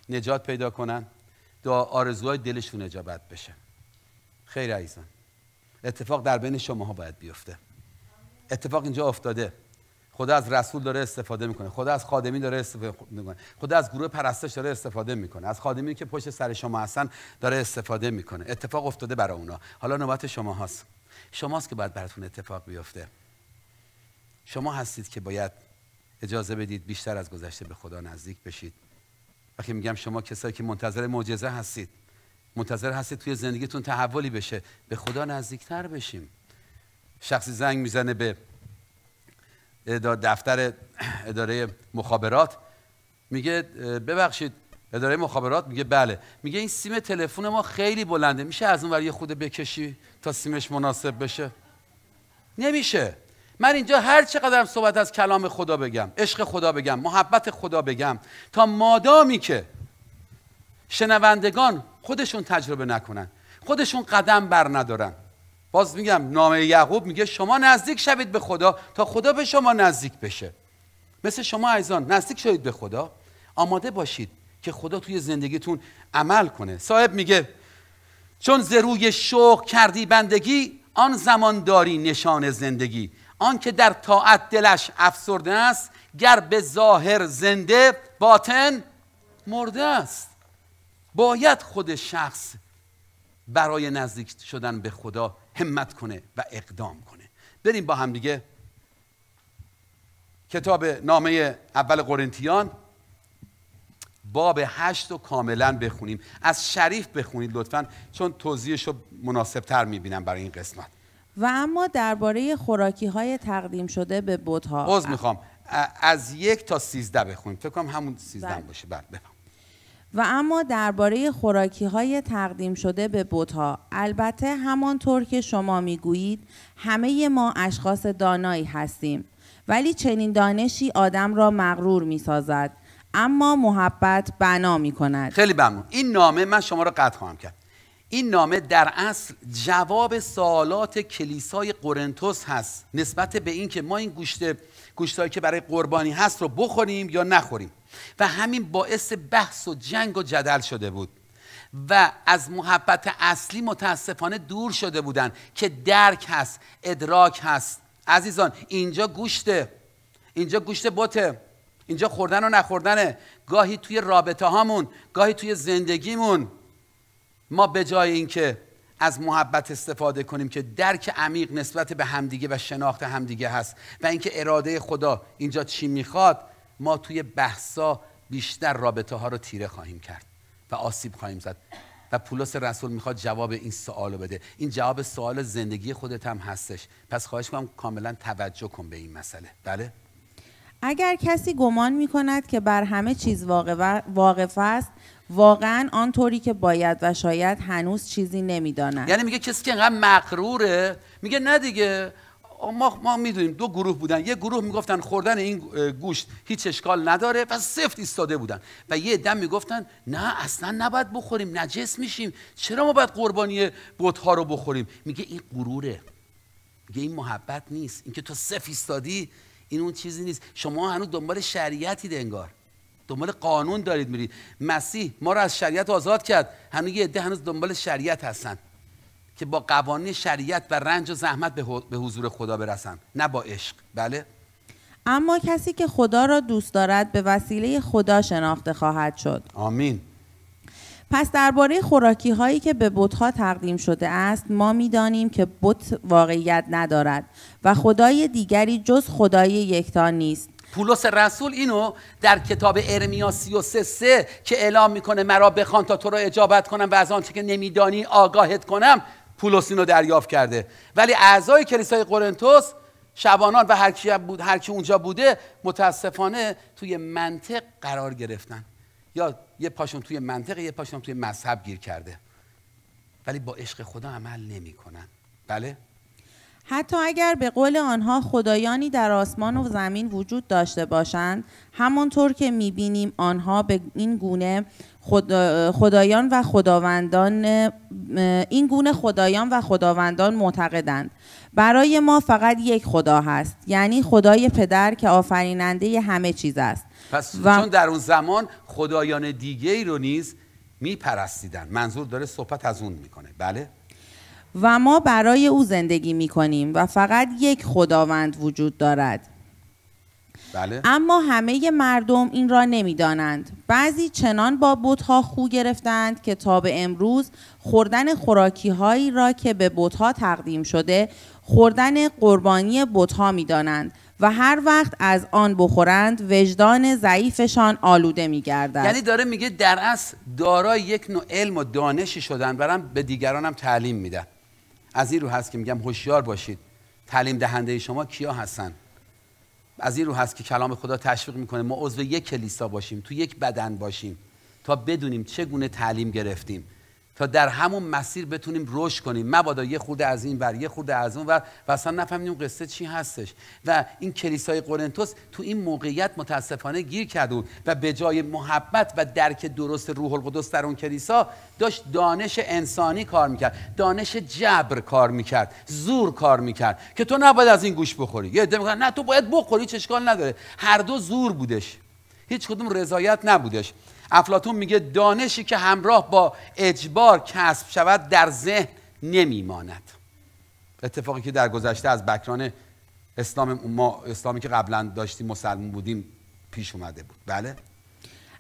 نجات پیدا کنن دعا آرزوهای دلشون اجابت بشه خیر عزیزان اتفاق در بین شماها باید بیفته اتفاق اینجا افتاده خدا از رسول داره استفاده میکنه خدا از خادمین داره استفاده میکنه خدا از گروه پرستش داره استفاده میکنه از خادمی که پشت سر شما هستن داره استفاده میکنه اتفاق افتاده برای اونا حالا نوبت شما هست. شماست که باید براتون اتفاق بیفته شما هستید که باید اجازه بدید بیشتر از گذشته به خدا نزدیک بشید وقتی میگم شما کسایی که منتظر معجزه هستید منتظر هستید توی زندگیتون تحولی بشه به خدا نزدیکتر بشیم شخصی زنگ میزنه به دفتر اداره مخابرات میگه ببخشید اداره مخابرات میگه بله میگه این سیم تلفن ما خیلی بلنده میشه از اون یه خود بکشی تا سیمش مناسب بشه نمیشه من اینجا هر چقدرم صحبت از کلام خدا بگم عشق خدا بگم محبت خدا بگم تا مادامی که شنوندگان خودشون تجربه نکنن خودشون قدم بر ندارن باز میگم نامه یعقوب میگه شما نزدیک شوید به خدا تا خدا به شما نزدیک بشه مثل شما ایزان نزدیک شوید به خدا آماده باشید که خدا توی زندگیتون عمل کنه صاحب میگه چون زروی شوق کردی بندگی آن زمان داری نشان زندگی آن که در طاعت دلش افسرده است گر به ظاهر زنده باطن مرده است باید خود شخص برای نزدیک شدن به خدا همت کنه و اقدام کنه بریم با هم دیگه کتاب نامه اول قرنتیان باب هشت رو کاملا بخونیم از شریف بخونید لطفا چون توضیحش رو تر میبینم برای این قسمت و اما درباره خوراکی های تقدیم شده به ها از میخوام از یک تا سیزده بخونیم فکر کنم همون سیزده بله. باشه بله و اما درباره خوراکی های تقدیم شده به ها البته همانطور که شما میگویید همه ما اشخاص دانایی هستیم ولی چنین دانشی آدم را مغرور می سازد اما محبت بنا می کند خیلی ممنون این نامه من شما را قطع خواهم کرد این نامه در اصل جواب سوالات کلیسای قرنتوس هست نسبت به اینکه ما این گوشت گوشتایی که برای قربانی هست رو بخوریم یا نخوریم و همین باعث بحث و جنگ و جدل شده بود و از محبت اصلی متاسفانه دور شده بودن که درک هست ادراک هست عزیزان اینجا گوشته اینجا گوشت بته اینجا خوردن و نخوردنه گاهی توی رابطه هامون گاهی توی زندگیمون ما به جای اینکه از محبت استفاده کنیم که درک عمیق نسبت به همدیگه و شناخت همدیگه هست و اینکه اراده خدا اینجا چی میخواد ما توی بحثا بیشتر رابطه ها رو تیره خواهیم کرد و آسیب خواهیم زد و پولس رسول میخواد جواب این سوال رو بده این جواب سوال زندگی خودت هم هستش پس خواهش میکنم کاملا توجه کن به این مسئله بله اگر کسی گمان میکند که بر همه چیز واقف است واقعا آنطوری که باید و شاید هنوز چیزی نمیداند یعنی میگه کسی که اینقدر مقروره میگه نه دیگه ما ما میدونیم دو گروه بودن یه گروه میگفتن خوردن این گوشت هیچ اشکال نداره و سفت ایستاده بودن و یه دم میگفتن نه اصلا نباید بخوریم نجس میشیم چرا ما باید قربانی بت ها رو بخوریم میگه این غروره میگه این محبت نیست اینکه تو سفت ایستادی این اون چیزی نیست شما هنوز دنبال شریعتید انگار دنبال قانون دارید میرید مسیح ما رو از شریعت آزاد کرد هنوز یه عده هنوز دنبال شریعت هستن که با قوانین شریعت و رنج و زحمت به حضور خدا برسم نه با عشق بله اما کسی که خدا را دوست دارد به وسیله خدا شناخته خواهد شد آمین پس درباره خوراکی هایی که به ها تقدیم شده است ما میدانیم که بت واقعیت ندارد و خدای دیگری جز خدای یکتا نیست پولس رسول اینو در کتاب ارمیا 33 که اعلام میکنه مرا بخوان تا تو را اجابت کنم و از آنچه که نمیدانی آگاهت کنم پولوسین رو دریافت کرده ولی اعضای کلیسای قرنتوس شبانان و هر کی, بود، هر کی اونجا بوده متاسفانه توی منطق قرار گرفتن یا یه پاشون توی منطق یه پاشون توی مذهب گیر کرده ولی با عشق خدا عمل نمیکنن بله حتی اگر به قول آنها خدایانی در آسمان و زمین وجود داشته باشند همانطور که میبینیم آنها به این گونه خدا، خدایان و خداوندان این گونه خدایان و خداوندان معتقدند برای ما فقط یک خدا هست یعنی خدای پدر که آفریننده همه چیز است پس و... چون در اون زمان خدایان دیگه ای رو نیز میپرستیدن منظور داره صحبت از اون میکنه بله و ما برای او زندگی می کنیم و فقط یک خداوند وجود دارد بله. اما همه مردم این را نمیدانند بعضی چنان با بتها خو گرفتند که تا به امروز خوردن خوراکی هایی را که به بتها تقدیم شده خوردن قربانی می میدانند و هر وقت از آن بخورند وجدان ضعیفشان آلوده می گردند یعنی داره میگه در اصل دارای یک نوع علم و دانشی شدن برم به دیگرانم تعلیم میدن از این رو هست که میگم هوشیار باشید تعلیم دهنده شما کیا هستن از این رو هست که کلام خدا تشویق میکنه ما عضو یک کلیسا باشیم تو یک بدن باشیم تا بدونیم چگونه تعلیم گرفتیم تا در همون مسیر بتونیم رشد کنیم مبادا یه خورده از این ور یه از اون و اصلا نفهمیدیم قصه چی هستش و این کلیسای قرنتوس تو این موقعیت متاسفانه گیر کرده و به جای محبت و درک درست روح القدس در اون کلیسا داشت دانش انسانی کار میکرد دانش جبر کار میکرد زور کار میکرد که تو نباید از این گوش بخوری یه عده نه تو باید بخوری چشکال نداره هر دو زور بودش هیچ کدوم رضایت نبودش افلاتون میگه دانشی که همراه با اجبار کسب شود در ذهن نمیماند اتفاقی که در گذشته از بکران اسلام ما اسلامی که قبلا داشتیم مسلمون بودیم پیش اومده بود بله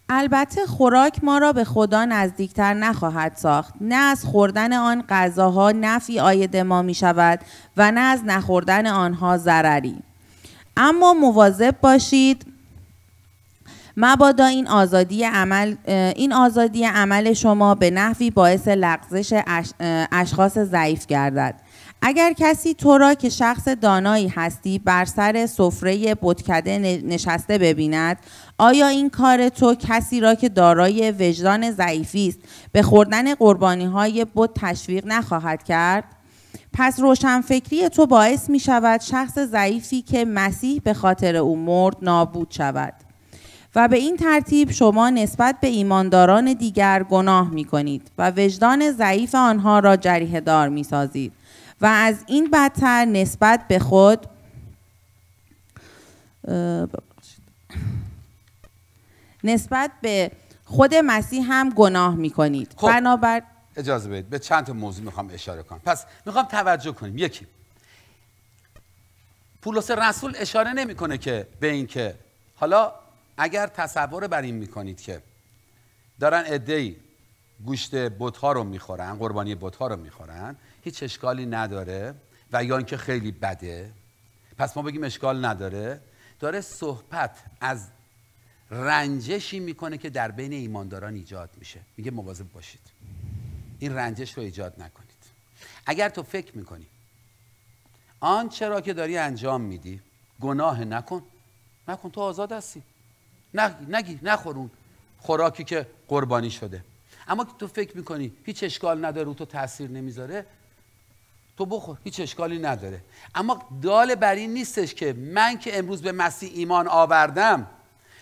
البته خوراک ما را به خدا نزدیکتر نخواهد ساخت نه از خوردن آن غذاها نفی آید ما می شود و نه از نخوردن آنها ضرری اما مواظب باشید مبادا این آزادی عمل این آزادی عمل شما به نحوی باعث لغزش اشخاص ضعیف گردد اگر کسی تو را که شخص دانایی هستی بر سر سفره بتکده نشسته ببیند آیا این کار تو کسی را که دارای وجدان ضعیفی است به خوردن قربانی های بت تشویق نخواهد کرد پس روشنفکری تو باعث می شود شخص ضعیفی که مسیح به خاطر او مرد نابود شود و به این ترتیب شما نسبت به ایمانداران دیگر گناه می کنید و وجدان ضعیف آنها را جریه دار می سازید و از این بدتر نسبت به خود نسبت به خود مسیح هم گناه می کنید خب بنابر اجازه بدید به چند تا موضوع میخوام اشاره کنم پس میخوام توجه کنیم یکی پولس رسول اشاره نمیکنه که به اینکه حالا اگر تصور بر این میکنید که دارن ادهی گوشت بتها رو میخورن قربانی بوتها رو میخورن هیچ اشکالی نداره و یا اینکه خیلی بده پس ما بگیم اشکال نداره داره صحبت از رنجشی میکنه که در بین ایمانداران ایجاد میشه میگه مواظب باشید این رنجش رو ایجاد نکنید اگر تو فکر میکنی آن چرا که داری انجام میدی گناه نکن نکن تو آزاد هستی نگی نخور خوراکی که قربانی شده اما که تو فکر میکنی هیچ اشکال نداره رو تو تاثیر نمیذاره تو بخور هیچ اشکالی نداره اما دال بر این نیستش که من که امروز به مسیح ایمان آوردم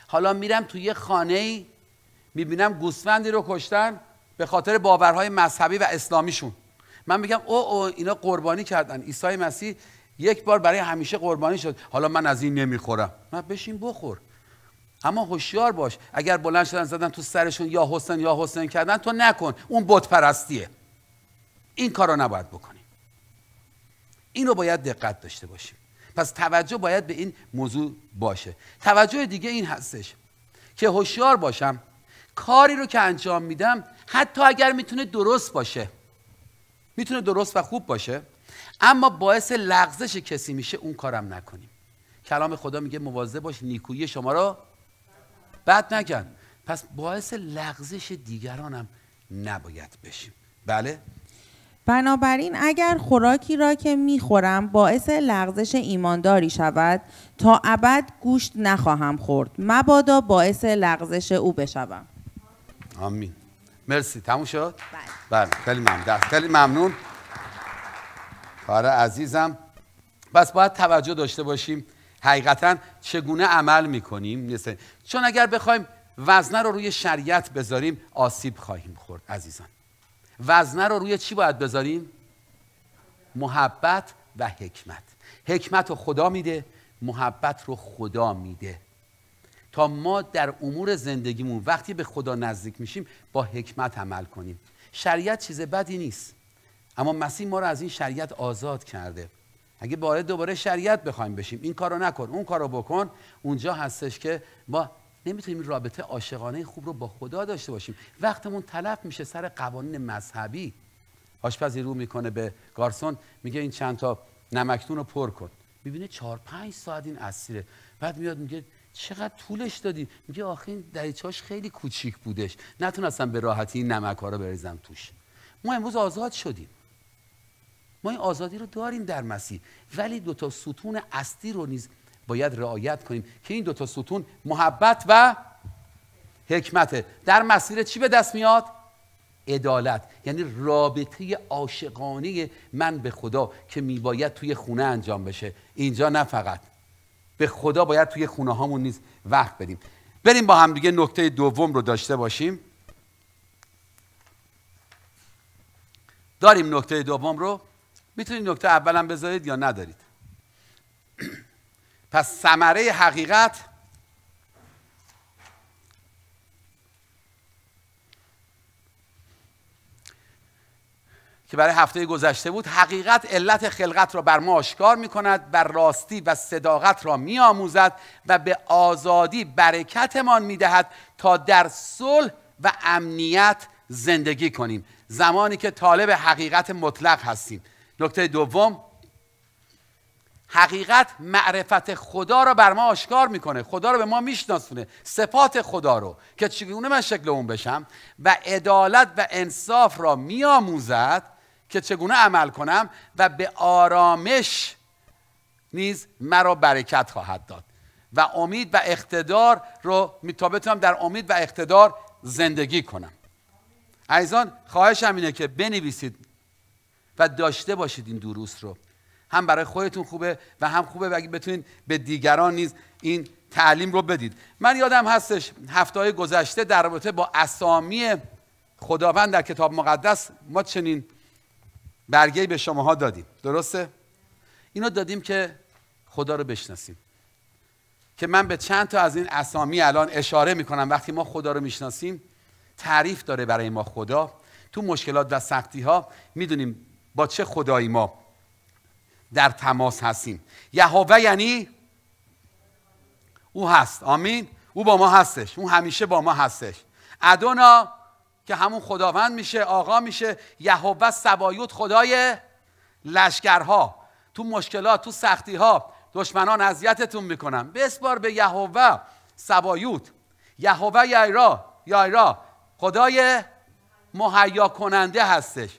حالا میرم توی یه خانه ای میبینم گوسفندی رو کشتن به خاطر باورهای مذهبی و اسلامیشون من میگم او او اینا قربانی کردن عیسی مسیح یک بار برای همیشه قربانی شد حالا من از این نمیخورم من بشین بخور اما هوشیار باش اگر بلند شدن زدن تو سرشون یا حسین یا حسین کردن تو نکن اون بت پرستیه این کار رو نباید بکنیم این رو باید دقت داشته باشیم پس توجه باید به این موضوع باشه توجه دیگه این هستش که هوشیار باشم کاری رو که انجام میدم حتی اگر میتونه درست باشه میتونه درست و خوب باشه اما باعث لغزش کسی میشه اون کارم نکنیم کلام خدا میگه مواظب باش نیکویی شما را بد نکن پس باعث لغزش دیگرانم نباید بشیم بله بنابراین اگر خوراکی را که میخورم باعث لغزش ایمانداری شود تا ابد گوشت نخواهم خورد مبادا باعث لغزش او بشوم آمین مرسی تموم شد بله, بله. خیلی ممنون خیلی ممنون کار عزیزم بس باید توجه داشته باشیم حقیقتا چگونه عمل میکنیم مثل چون اگر بخوایم وزنه رو روی شریعت بذاریم آسیب خواهیم خورد عزیزان وزنه رو روی چی باید بذاریم؟ محبت و حکمت حکمت رو خدا میده محبت رو خدا میده تا ما در امور زندگیمون وقتی به خدا نزدیک میشیم با حکمت عمل کنیم شریعت چیز بدی نیست اما مسیح ما رو از این شریعت آزاد کرده اگه باره دوباره شریعت بخوایم بشیم این کارو نکن اون کارو بکن اونجا هستش که ما نمیتونیم رابطه عاشقانه خوب رو با خدا داشته باشیم وقتمون تلف میشه سر قوانین مذهبی آشپزی رو میکنه به گارسون میگه این چند تا نمکتون رو پر کن میبینه چهار پنج ساعت این اسیره بعد میاد میگه چقدر طولش دادی میگه آخه این خیلی کوچیک بودش نتونستم به راحتی این نمک ها رو بریزم توش ما امروز آزاد شدیم ما این آزادی رو داریم در مسیح ولی دو تا ستون اصلی رو نیز باید رعایت کنیم که این دو تا ستون محبت و حکمته در مسیر چی به دست میاد عدالت یعنی رابطه عاشقانه من به خدا که میباید توی خونه انجام بشه اینجا نه فقط به خدا باید توی خونه هامون نیز وقت بدیم بریم با هم دیگه نکته دوم رو داشته باشیم داریم نکته دوم رو میتونید نکته اولم بذارید یا ندارید پس ثمره حقیقت که برای هفته گذشته بود حقیقت علت خلقت را بر ما آشکار می کند بر راستی و صداقت را می آموزد و به آزادی برکتمان می دهد تا در صلح و امنیت زندگی کنیم زمانی که طالب حقیقت مطلق هستیم نکته دوم حقیقت معرفت خدا را بر ما آشکار میکنه خدا رو به ما میشناسونه صفات خدا رو که چگونه من شکل اون بشم و عدالت و انصاف را میآموزد که چگونه عمل کنم و به آرامش نیز مرا برکت خواهد داد و امید و اقتدار رو تا بتونم در امید و اقتدار زندگی کنم عزیزان خواهشم اینه که بنویسید و داشته باشید این دروس رو هم برای خودتون خوبه و هم خوبه و اگه بتونید به دیگران نیز این تعلیم رو بدید من یادم هستش هفته های گذشته در رابطه با اسامی خداوند در کتاب مقدس ما چنین برگه به شماها دادیم درسته اینو دادیم که خدا رو بشناسیم که من به چند تا از این اسامی الان اشاره میکنم وقتی ما خدا رو میشناسیم تعریف داره برای ما خدا تو مشکلات و سختی ها میدونیم با چه خدایی ما در تماس هستیم یهوه یعنی او هست آمین او با ما هستش او همیشه با ما هستش ادونا که همون خداوند میشه آقا میشه یهوه سبایوت خدای لشکرها تو مشکلات تو سختی ها دشمنان اذیتتون میکنن بسپار به یهوه سبایوت یهوه یایرا یایرا خدای مهیا کننده هستش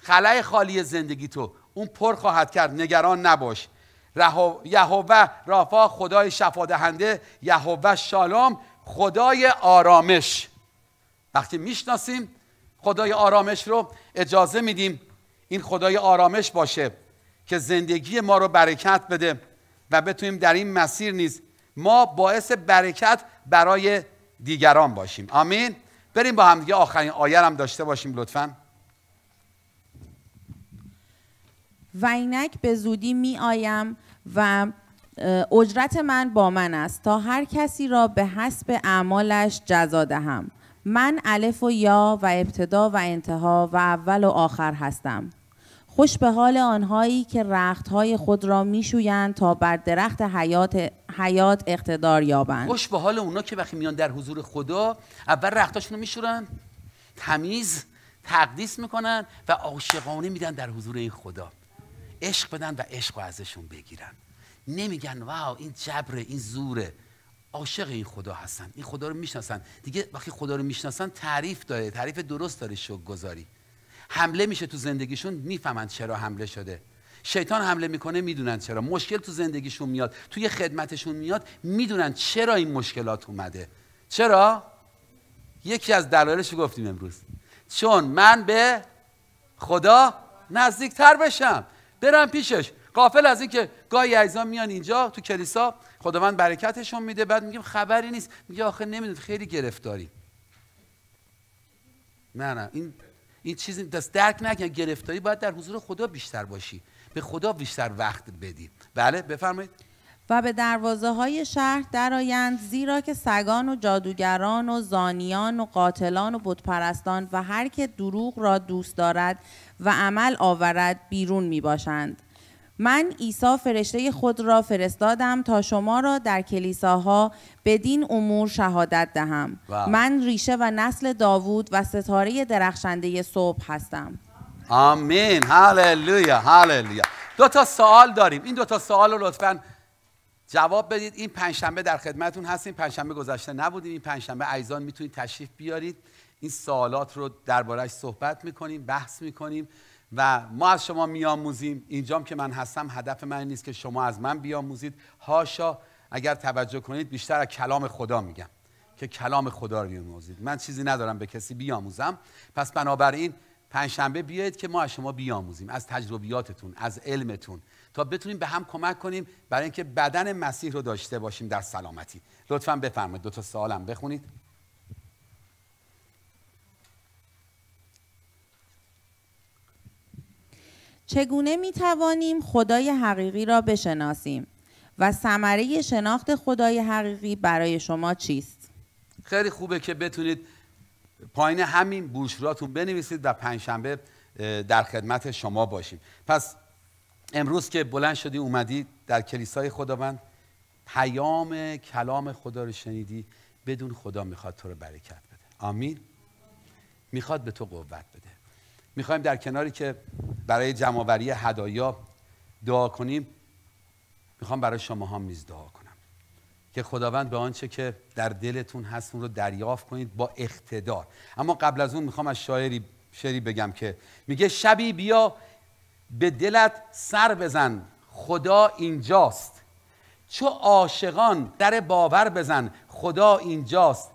خلای خالی زندگی تو اون پر خواهد کرد نگران نباش یهوه رافا خدای شفادهنده یهوه شالام خدای آرامش وقتی میشناسیم خدای آرامش رو اجازه میدیم این خدای آرامش باشه که زندگی ما رو برکت بده و بتونیم در این مسیر نیز ما باعث برکت برای دیگران باشیم آمین بریم با همدیگه آخرین آیه هم داشته باشیم لطفاً و اینک به زودی می آیم و اجرت من با من است تا هر کسی را به حسب اعمالش جزا دهم من الف و یا و ابتدا و انتها و اول و آخر هستم خوش به حال آنهایی که رختهای خود را میشویند تا بر درخت حیات حیات اقتدار یابند خوش به حال اونا که وقتی میان در حضور خدا اول رختاشون رو میشورن تمیز تقدیس میکنن و عاشقانه میدن در حضور این خدا عشق بدن و عشق رو ازشون بگیرن نمیگن واو این جبره این زوره عاشق این خدا هستن این خدا رو میشناسن دیگه وقتی خدا رو میشناسن تعریف داره تعریف درست داره شوک گذاری حمله میشه تو زندگیشون میفهمن چرا حمله شده شیطان حمله میکنه میدونن چرا مشکل تو زندگیشون میاد توی خدمتشون میاد میدونن چرا این مشکلات اومده چرا یکی از دلایلش گفتیم امروز چون من به خدا نزدیکتر بشم برم پیشش قافل از اینکه گای عزیزان میان اینجا تو کلیسا خداوند برکتشون میده بعد میگیم خبری نیست میگه آخه نمیدونید خیلی گرفتاری نه نه این این چیزی دست درک نکن گرفتاری باید در حضور خدا بیشتر باشی به خدا بیشتر وقت بدی بله بفرمایید و به دروازه های شهر درآیند زیرا که سگان و جادوگران و زانیان و قاتلان و بتپرستان و هر که دروغ را دوست دارد و عمل آورد بیرون می باشند. من عیسی فرشته خود را فرستادم تا شما را در کلیساها بدین امور شهادت دهم من ریشه و نسل داوود و ستاره درخشنده صبح هستم آمین هللویا هللویا دو تا سوال داریم این دو تا سوال رو لطفا جواب بدید این پنجشنبه در خدمتون هستیم پنجشنبه گذشته نبودیم این پنجشنبه ایزان میتونید تشریف بیارید این سوالات رو دربارهش صحبت میکنیم بحث میکنیم و ما از شما میاموزیم اینجام که من هستم هدف من نیست که شما از من بیاموزید هاشا اگر توجه کنید بیشتر از کلام خدا میگم که کلام خدا رو بیاموزید من چیزی ندارم به کسی بیاموزم پس بنابراین پنجشنبه بیایید که ما از شما بیاموزیم از تجربیاتتون از علمتون تا بتونیم به هم کمک کنیم برای اینکه بدن مسیح رو داشته باشیم در سلامتی لطفا بفرمایید دو تا سوالم بخونید چگونه می توانیم خدای حقیقی را بشناسیم و ثمره شناخت خدای حقیقی برای شما چیست؟ خیلی خوبه که بتونید پایین همین بوشراتون بنویسید و پنجشنبه در خدمت شما باشیم پس امروز که بلند شدی اومدی در کلیسای خداوند پیام کلام خدا رو شنیدی بدون خدا میخواد تو رو برکت بده آمین میخواد به تو قوت بده میخوایم در کناری که برای جمعوری هدایا دعا کنیم میخوام برای شما هم نیز دعا کنم که خداوند به آنچه که در دلتون هست اون رو دریافت کنید با اقتدار اما قبل از اون میخوام از شاعری شعری بگم که میگه شبی بیا به دلت سر بزن خدا اینجاست چو عاشقان در باور بزن خدا اینجاست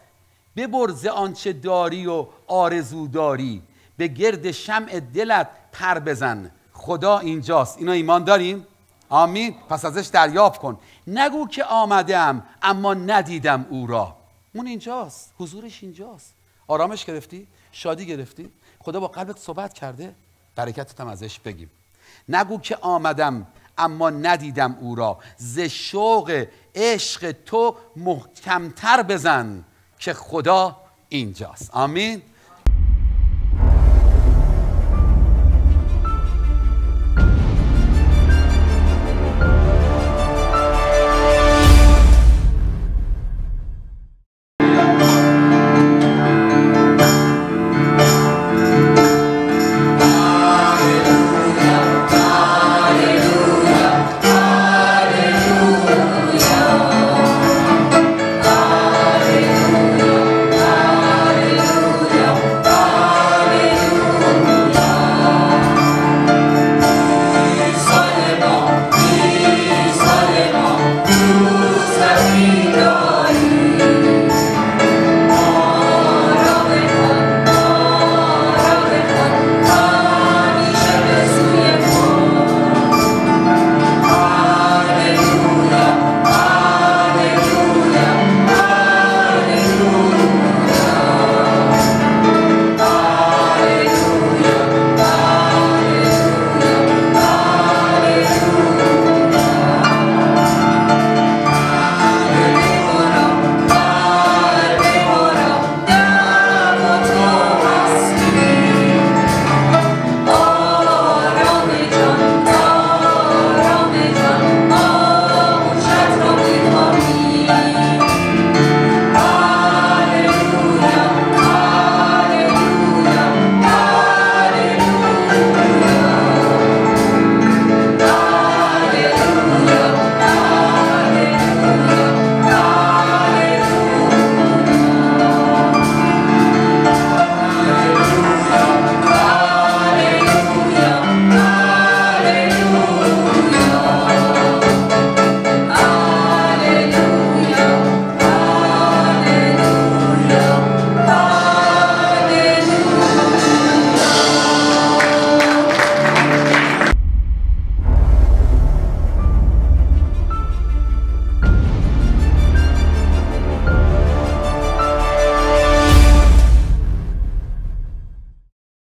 ببرز آنچه داری و آرزو داری به گرد شمع دلت پر بزن خدا اینجاست اینا ایمان داریم؟ آمین پس ازش دریافت کن نگو که آمدم اما ندیدم او را اون اینجاست حضورش اینجاست آرامش گرفتی؟ شادی گرفتی؟ خدا با قلبت صحبت کرده؟ برکتت هم ازش بگیم نگو که آمدم اما ندیدم او را ز شوق عشق تو محکمتر بزن که خدا اینجاست آمین